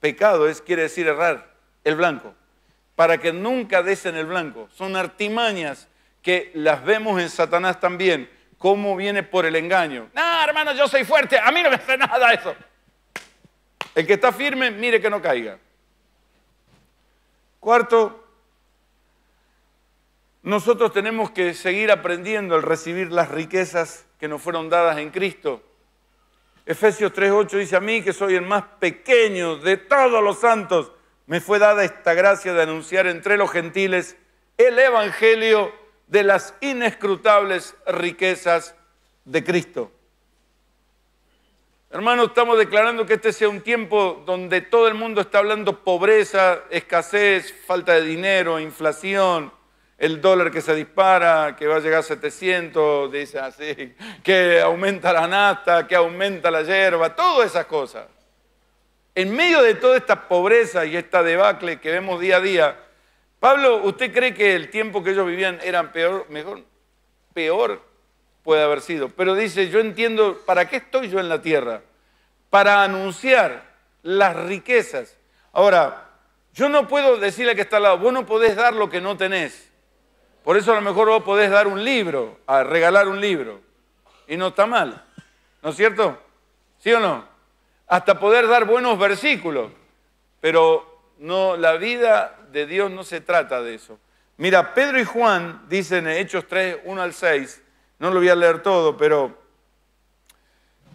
Pecado es quiere decir errar el blanco. Para que nunca des en el blanco. Son artimañas que las vemos en Satanás también, cómo viene por el engaño. No, nah, hermano, yo soy fuerte, a mí no me hace nada eso. El que está firme, mire que no caiga. Cuarto, nosotros tenemos que seguir aprendiendo al recibir las riquezas que nos fueron dadas en Cristo. Efesios 3:8 dice a mí que soy el más pequeño de todos los santos. Me fue dada esta gracia de anunciar entre los gentiles el Evangelio de las inescrutables riquezas de Cristo. Hermanos, estamos declarando que este sea un tiempo donde todo el mundo está hablando pobreza, escasez, falta de dinero, inflación, el dólar que se dispara, que va a llegar a 700, dice así, que aumenta la nata, que aumenta la hierba, todas esas cosas. En medio de toda esta pobreza y esta debacle que vemos día a día, Pablo, ¿usted cree que el tiempo que ellos vivían era peor, mejor, peor puede haber sido. Pero dice, yo entiendo, ¿para qué estoy yo en la tierra? Para anunciar las riquezas. Ahora, yo no puedo decirle que está al lado, vos no podés dar lo que no tenés. Por eso a lo mejor vos podés dar un libro, a regalar un libro. Y no está mal, ¿no es cierto? ¿Sí o no? Hasta poder dar buenos versículos. Pero no, la vida de Dios no se trata de eso. Mira, Pedro y Juan dicen en Hechos 3, 1 al 6, no lo voy a leer todo, pero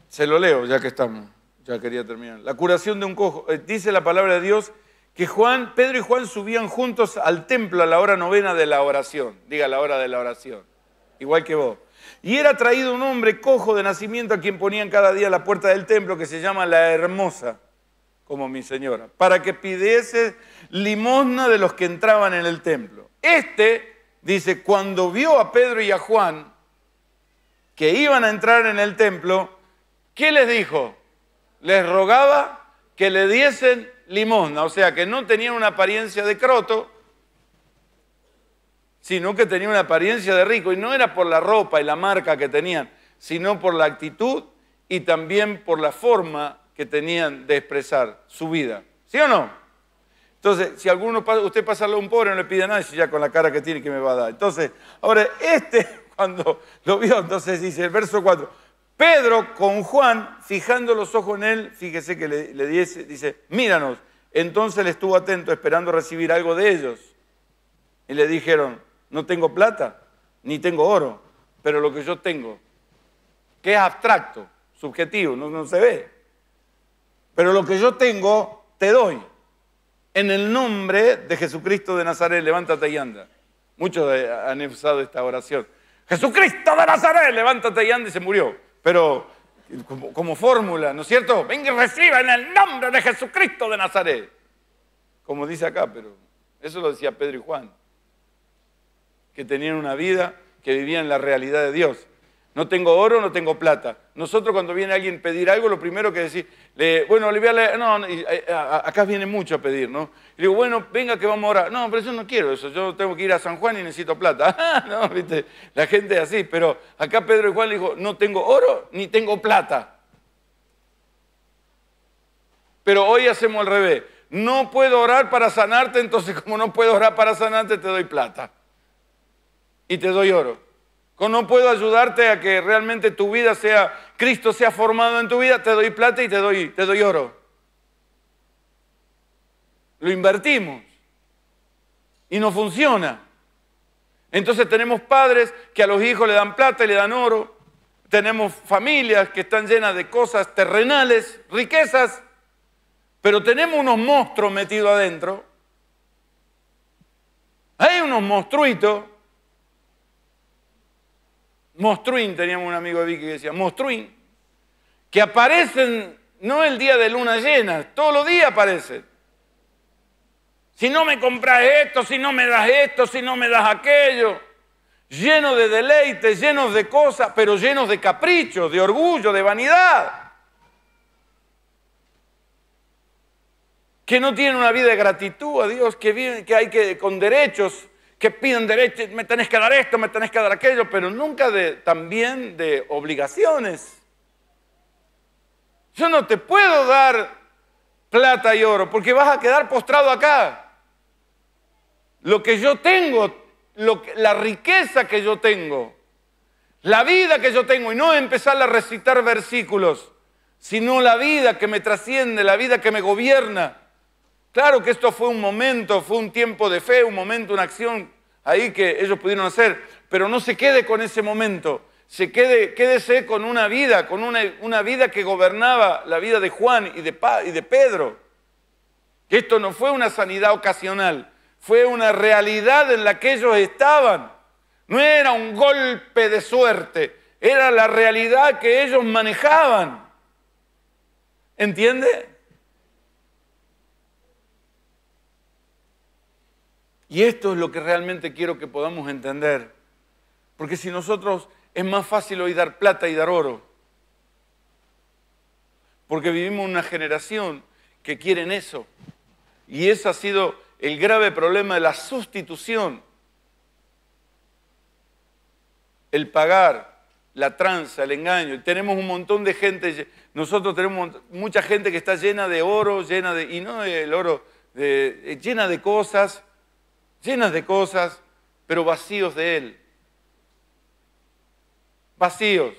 se lo leo ya que estamos. Ya quería terminar. La curación de un cojo. Eh, dice la palabra de Dios que Juan, Pedro y Juan subían juntos al templo a la hora novena de la oración. Diga la hora de la oración. Igual que vos. Y era traído un hombre cojo de nacimiento a quien ponían cada día la puerta del templo que se llama la hermosa, como mi señora, para que pidiese limosna de los que entraban en el templo. Este, dice, cuando vio a Pedro y a Juan, que iban a entrar en el templo, ¿qué les dijo? Les rogaba que le diesen limosna, o sea, que no tenían una apariencia de croto, sino que tenían una apariencia de rico, y no era por la ropa y la marca que tenían, sino por la actitud y también por la forma que tenían de expresar su vida. ¿Sí o no? Entonces, si alguno, usted pasa a un pobre, no le pide nada, ya con la cara que tiene que me va a dar. Entonces, ahora, este cuando lo vio, entonces dice el verso 4, Pedro con Juan, fijando los ojos en él, fíjese que le, dice, dice, míranos. Entonces él estuvo atento esperando recibir algo de ellos. Y le dijeron, no tengo plata, ni tengo oro, pero lo que yo tengo, que es abstracto, subjetivo, no se ve. Pero lo que yo tengo, te doy. En el nombre de Jesucristo de Nazaret, levántate y anda. Muchos han usado esta oración. Jesucristo de Nazaret, levántate y anda se murió. Pero como, fórmula, ¿no es cierto? Venga y reciba en el nombre de Jesucristo de Nazaret. Como dice acá, pero eso lo decía Pedro y Juan, que tenían una vida que vivían la realidad de Dios. No tengo oro, no tengo plata. Nosotros cuando viene alguien a pedir algo, lo primero que decís, le, bueno, le no, eh, acá viene mucho a pedir, ¿no? Y digo, bueno, venga que vamos a orar. No, pero yo no quiero eso, yo tengo que ir a San Juan y necesito plata. (laughs) Ah, no, viste, la gente es así, pero acá Pedro y Juan le dijo, no tengo oro ni tengo plata. Pero hoy hacemos al revés, no puedo orar para sanarte, entonces como no puedo orar para sanarte, te doy plata. Y te doy oro. No puedo ayudarte a que realmente tu vida sea, Cristo sea formado en tu vida, te doy plata y te doy, te doy oro. Lo invertimos y no funciona. Entonces tenemos padres que a los hijos le dan plata y le dan oro. Tenemos familias que están llenas de cosas terrenales, riquezas, pero tenemos unos monstruos metidos adentro. Hay unos monstruitos Mostruín, teníamos un amigo de Vicky que decía, Mostruín, que aparecen no el día de luna llena, todos los días aparecen. Si no me compras esto, si no me das esto, si no me das aquello, lleno de deleites, llenos de cosas, pero llenos de caprichos, de orgullo, de vanidad. que no tienen una vida de gratitud a Dios, que, que hay que con derechos que piden derechos, me tenés que dar esto, me tenés que dar aquello, pero nunca de, también de obligaciones. Yo no te puedo dar plata y oro porque vas a quedar postrado acá. Lo que yo tengo, la riqueza que yo tengo, la vida que yo tengo, y no empezar a recitar versículos, sino la vida que me trasciende, la vida que me gobierna. Claro que esto fue un momento, fue un tiempo de fe, un momento, una acción ahí que ellos pudieron hacer, pero no se quede con ese momento, se quede, quédese con una vida, con una, vida que gobernaba la vida de Juan y de, y de Pedro. Que esto no fue una sanidad ocasional, fue una realidad en la que ellos estaban. No era un golpe de suerte, era la realidad que ellos manejaban. ¿Entiende? Y esto es lo que realmente quiero que podamos entender. Porque si nosotros es más fácil hoy dar plata y dar oro. Porque vivimos una generación que quieren eso. Y ese ha sido el grave problema de la sustitución. El pagar, la tranza, el engaño. Tenemos un montón de gente, nosotros tenemos mucha gente que está llena de oro, llena de, y no el oro, de, llena de cosas, llenas de cosas, pero vacíos de Él. Vacíos.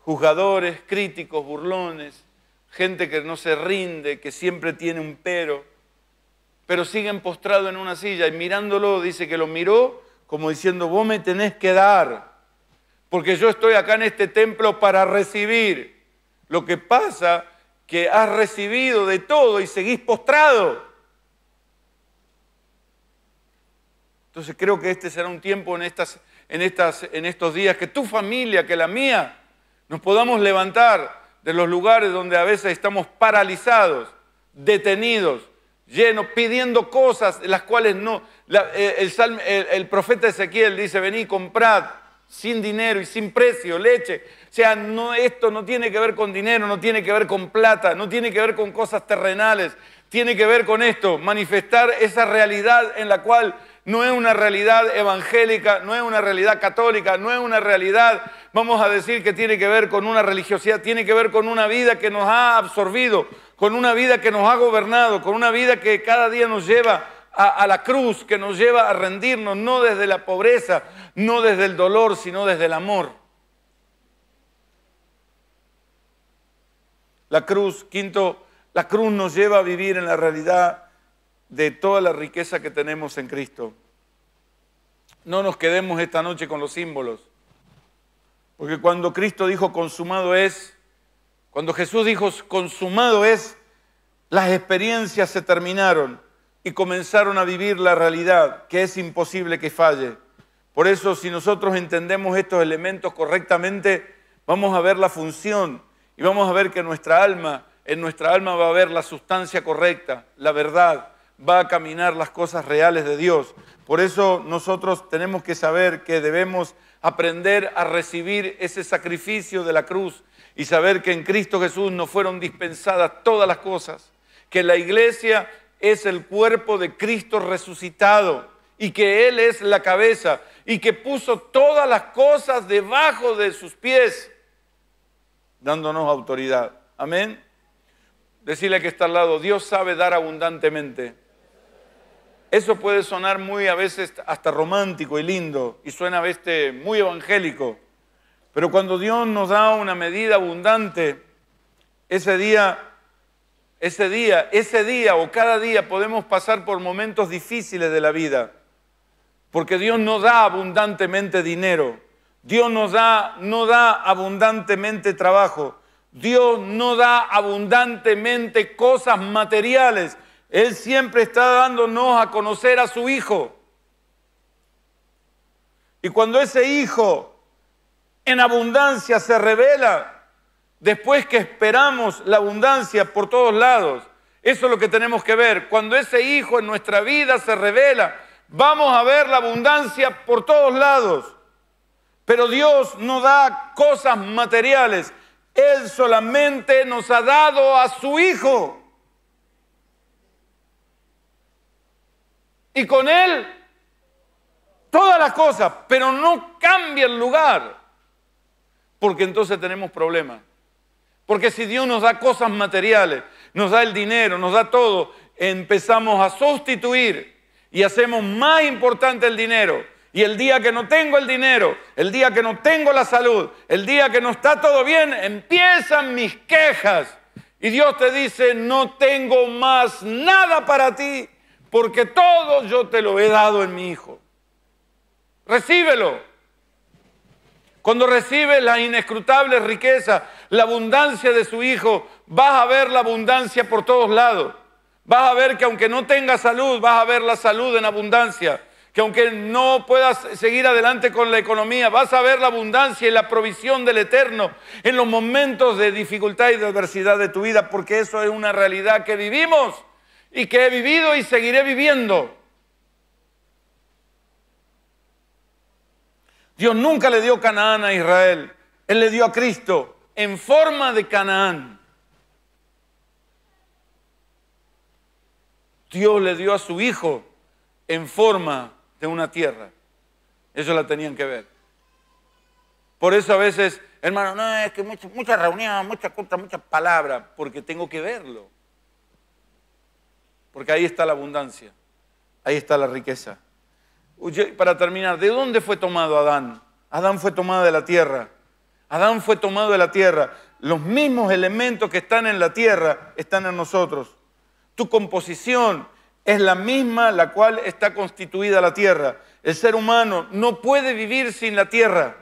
Juzgadores, críticos, burlones, gente que no se rinde, que siempre tiene un pero, pero siguen postrado en una silla y mirándolo dice que lo miró como diciendo, vos me tenés que dar, porque yo estoy acá en este templo para recibir. Lo que pasa que has recibido de todo y seguís postrado. Entonces creo que este será un tiempo en, estas, en, estas, en estos días que tu familia, que la mía, nos podamos levantar de los lugares donde a veces estamos paralizados, detenidos, llenos, pidiendo cosas las cuales no. Eh, el, profeta Ezequiel dice, vení, comprad sin dinero y sin precio, leche. O sea, esto no tiene que ver con dinero, no tiene que ver con plata, no tiene que ver con cosas terrenales, tiene que ver con esto, manifestar esa realidad en la cual no es una realidad evangélica, no es una realidad católica, no es una realidad, vamos a decir, que tiene que ver con una religiosidad, tiene que ver con una vida que nos ha absorbido, con una vida que nos ha gobernado, con una vida que cada día nos lleva a, la cruz, que nos lleva a rendirnos, no desde la pobreza, no desde el dolor, sino desde el amor. La cruz, quinto, la cruz nos lleva a vivir en la realidad de toda la riqueza que tenemos en Cristo. No nos quedemos esta noche con los símbolos, porque cuando Cristo dijo consumado es, cuando Jesús dijo consumado es, las experiencias se terminaron y comenzaron a vivir la realidad, que es imposible que falle. Por eso, si nosotros entendemos estos elementos correctamente, vamos a ver la función y vamos a ver que nuestra alma, en nuestra alma va a haber la sustancia correcta, la verdad, va a caminar las cosas reales de Dios. Por eso nosotros tenemos que saber que debemos aprender a recibir ese sacrificio de la cruz y saber que en Cristo Jesús nos fueron dispensadas todas las cosas, que la iglesia es el cuerpo de Cristo resucitado y que Él es la cabeza y que puso todas las cosas debajo de sus pies, dándonos autoridad. Amén. Decirle que está al lado, Dios sabe dar abundantemente. Eso puede sonar muy a veces hasta romántico y lindo y suena a veces muy evangélico, pero cuando Dios nos da una medida abundante, ese día, ese día, ese día o cada día podemos pasar por momentos difíciles de la vida, porque Dios no da abundantemente dinero, Dios nos da, no da abundantemente trabajo, Dios no da abundantemente cosas materiales, él siempre está dándonos a conocer a su Hijo. Y cuando ese Hijo en abundancia se revela, después que esperamos la abundancia por todos lados, eso es lo que tenemos que ver. Cuando ese Hijo en nuestra vida se revela, vamos a ver la abundancia por todos lados. Pero Dios no da cosas materiales, Él solamente nos ha dado a su Hijo. y con Él todas las cosas, pero no cambia el lugar, porque entonces tenemos problemas. Porque si Dios nos da cosas materiales, nos da el dinero, nos da todo, empezamos a sustituir y hacemos más importante el dinero. Y el día que no tengo el dinero, el día que no tengo la salud, el día que no está todo bien, empiezan mis quejas. Y Dios te dice, no tengo más nada para ti porque todo yo te lo he dado en mi Hijo. Recíbelo. Cuando recibes la inescrutable riqueza, la abundancia de su Hijo, vas a ver la abundancia por todos lados. Vas a ver que aunque no tengas salud, vas a ver la salud en abundancia. Que aunque no puedas seguir adelante con la economía, vas a ver la abundancia y la provisión del Eterno en los momentos de dificultad y de adversidad de tu vida, porque eso es una realidad que vivimos y que he vivido y seguiré viviendo. Dios nunca le dio Canaán a Israel, Él le dio a Cristo en forma de Canaán. Dios le dio a su Hijo en forma de una tierra. Eso la tenían que ver. Por eso a veces, hermano, no, es que mucha reunión, muchas cosas, muchas palabras, porque tengo que verlo porque ahí está la abundancia, ahí está la riqueza. Para terminar, ¿de dónde fue tomado Adán? Adán fue tomado de la tierra. Adán fue tomado de la tierra. Los mismos elementos que están en la tierra están en nosotros. Tu composición es la misma la cual está constituida la tierra. El ser humano no puede vivir sin la tierra.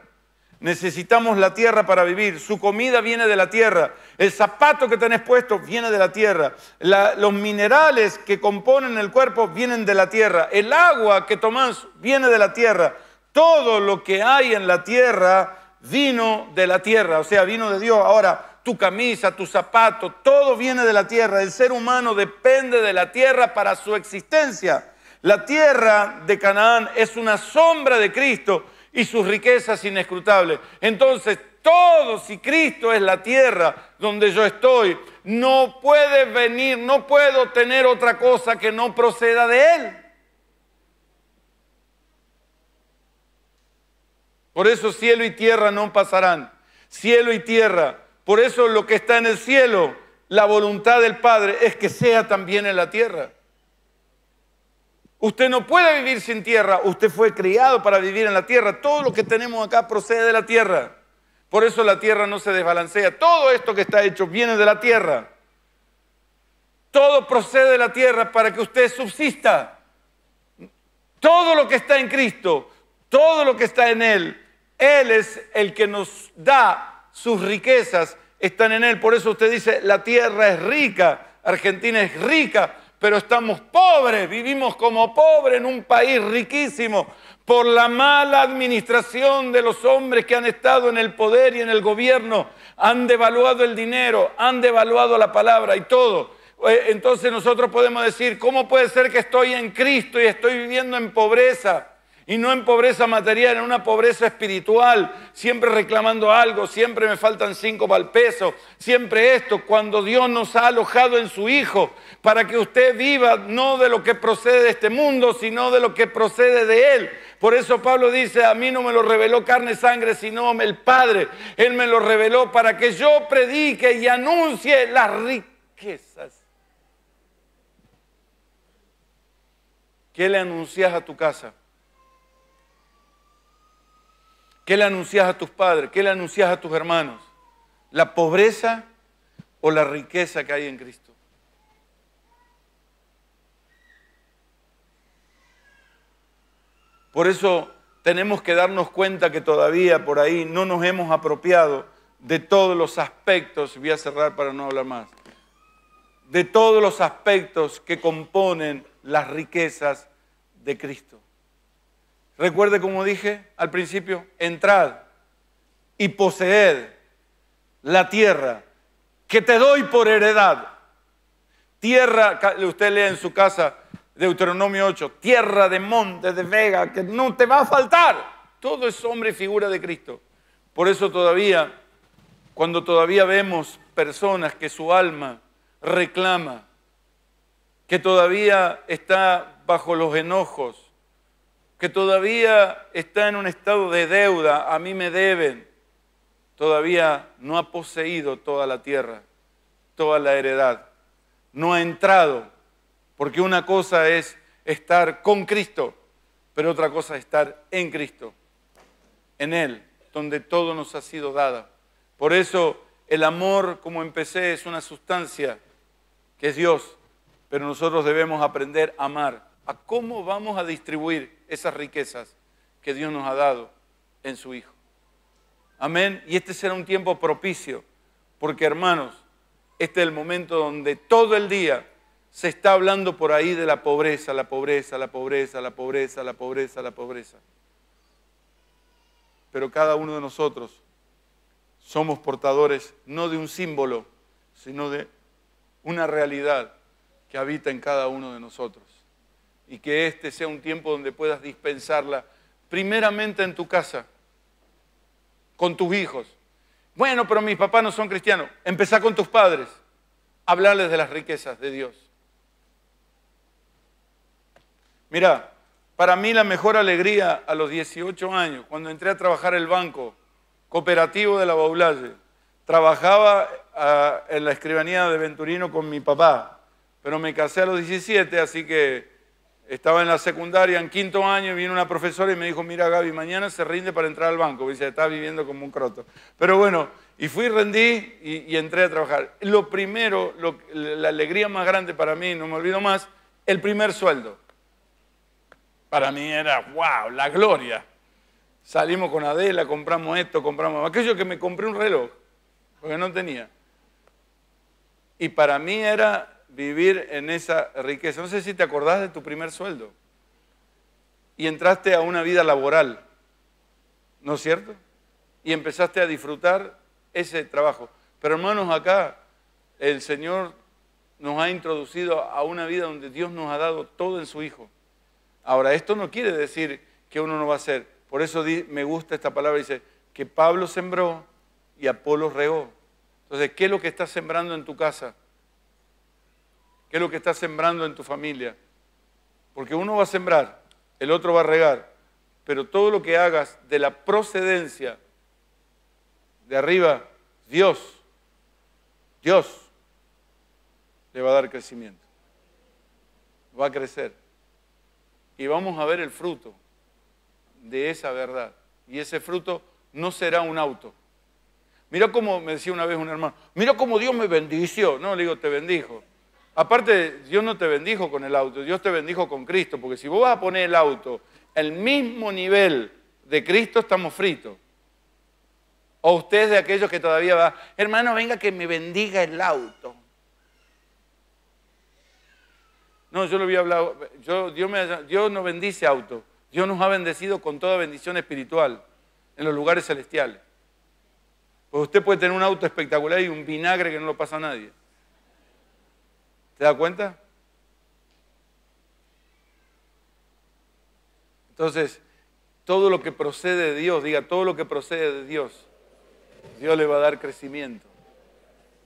Necesitamos la tierra para vivir. Su comida viene de la tierra. El zapato que tenés puesto viene de la tierra. los minerales que componen el cuerpo vienen de la tierra. El agua que tomás viene de la tierra. Todo lo que hay en la tierra vino de la tierra, o sea, vino de Dios. Ahora, tu camisa, tu zapato, todo viene de la tierra. El ser humano depende de la tierra para su existencia. La tierra de Canaán es una sombra de Cristo y sus riquezas inescrutables. Entonces, todo, si Cristo es la tierra donde yo estoy, no puede venir, no puedo tener otra cosa que no proceda de Él. Por eso cielo y tierra no pasarán. Cielo y tierra. Por eso lo que está en el cielo, la voluntad del Padre es que sea también en la tierra. Usted no puede vivir sin tierra, usted fue criado para vivir en la tierra, todo lo que tenemos acá procede de la tierra. Por eso la tierra no se desbalancea, todo esto que está hecho viene de la tierra. Todo procede de la tierra para que usted subsista. Todo lo que está en Cristo, todo lo que está en Él, Él es el que nos da sus riquezas, están en Él. Por eso usted dice, la tierra es rica, Argentina es rica, pero estamos pobres, vivimos como pobres en un país riquísimo por la mala administración de los hombres que han estado en el poder y en el gobierno, han devaluado el dinero, han devaluado la palabra y todo. Eh, entonces nosotros podemos decir, ¿cómo puede ser que estoy en Cristo y estoy viviendo en pobreza? Y no en pobreza material, en una pobreza espiritual, siempre reclamando algo, siempre me faltan cinco para peso, siempre esto, cuando Dios nos ha alojado en su Hijo, para que usted viva no de lo que procede de este mundo, sino de lo que procede de Él. Por eso Pablo dice, a mí no me lo reveló carne y sangre, sino el Padre. Él me lo reveló para que yo predique y anuncie las riquezas. ¿Qué le anuncias a tu casa? ¿Qué le anuncias a tus padres? ¿Qué le anuncias a tus hermanos? ¿La pobreza o la riqueza que hay en Cristo? Por eso tenemos que darnos cuenta que todavía por ahí no nos hemos apropiado de todos los aspectos, voy a cerrar para no hablar más, de todos los aspectos que componen las riquezas de Cristo. Recuerde como dije al principio, entrad y poseed la tierra que te doy por heredad. Tierra, usted lee en su casa Deuteronomio 8, tierra de monte, de vega, que no te va a faltar. Todo es hombre y figura de Cristo. Por eso todavía, cuando todavía vemos personas que su alma reclama, que todavía está bajo los enojos, que todavía está en un estado de deuda, a mí me deben, todavía no ha poseído toda la tierra, toda la heredad, no ha entrado, porque una cosa es estar con Cristo, pero otra cosa es estar en Cristo, en Él, donde todo nos ha sido dado. Por eso el amor, como empecé, es una sustancia que es Dios, pero nosotros debemos aprender a amar a cómo vamos a distribuir esas riquezas que Dios nos ha dado en su Hijo. Amén. Y este será un tiempo propicio, porque hermanos, este es el momento donde todo el día se está hablando por ahí de la pobreza, la pobreza, la pobreza, la pobreza, la pobreza, la pobreza. Pero cada uno de nosotros somos portadores no de un símbolo, sino de una realidad que habita en cada uno de nosotros y que este sea un tiempo donde puedas dispensarla primeramente en tu casa, con tus hijos. Bueno, pero mis papás no son cristianos. Empezá con tus padres. Hablarles de las riquezas de Dios. Mira, para mí la mejor alegría a los 18 años, cuando entré a trabajar el banco cooperativo de la Baulalle, trabajaba ah, en la escribanía de Venturino con mi papá, pero me casé a los 17, así que estaba en la secundaria, en quinto año, y vino una profesora y me dijo, mira Gaby, mañana se rinde para entrar al banco. Me dice, está viviendo como un croto. Pero bueno, y fui, rendí y, entré a trabajar. Lo primero, la alegría más grande para mí, no me olvido más, el primer sueldo. Para mí era, wow, la gloria. Salimos con Adela, compramos esto, compramos aquello que me compré un reloj, porque no tenía. Y para mí era vivir en esa riqueza. No sé si te acordás de tu primer sueldo y entraste a una vida laboral, ¿no es cierto? Y empezaste a disfrutar ese trabajo. Pero hermanos, acá el Señor nos ha introducido a una vida donde Dios nos ha dado todo en su Hijo. Ahora, esto no quiere decir que uno no va a ser, Por eso me gusta esta palabra, dice, que Pablo sembró y Apolo regó. Entonces, ¿qué es lo que estás sembrando en tu casa? ¿Qué es lo que estás sembrando en tu familia? Porque uno va a sembrar, el otro va a regar, pero todo lo que hagas de la procedencia de arriba, Dios, Dios le va a dar crecimiento. Va a crecer. Y vamos a ver el fruto de esa verdad. Y ese fruto no será un auto. Mira cómo me decía una vez un hermano, mira cómo Dios me bendició. No, le digo, te bendijo. Aparte, Dios no te bendijo con el auto, Dios te bendijo con Cristo, porque si vos vas a poner el auto al mismo nivel de Cristo, estamos fritos. O usted es de aquellos que todavía va, hermano, venga que me bendiga el auto. No, yo lo había hablado, yo, Dios, no bendice auto, Dios nos ha bendecido con toda bendición espiritual en los lugares celestiales. Pues usted puede tener un auto espectacular y un vinagre que no lo pasa a nadie. ¿Te das cuenta? Entonces, todo lo que procede de Dios, diga, todo lo que procede de Dios, Dios le va a dar crecimiento.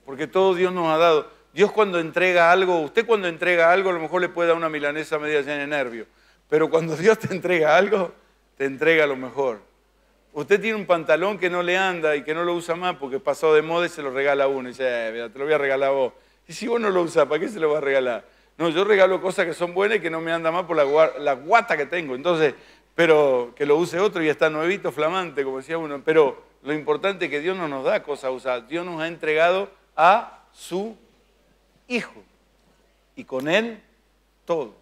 Porque todo Dios nos ha dado. Dios cuando entrega algo, usted cuando entrega algo, a lo mejor le puede dar una milanesa media llena de nervio. Pero cuando (laughs) Dios te entrega algo, te entrega lo mejor. Usted tiene un pantalón que no le anda y que no lo usa más porque pasó de moda y se lo regala a uno. Y dice, eh, te lo voy a regalar a vos. Y si vos no lo usás, ¿para qué se lo vas a regalar? No, yo regalo cosas que son buenas y que no me andan mal por la, guata que tengo. Entonces, pero que lo use otro y está nuevito, flamante, como decía uno. Pero lo importante es que Dios no nos da cosas usadas. Dios nos ha entregado a su Hijo. Y con Él todo.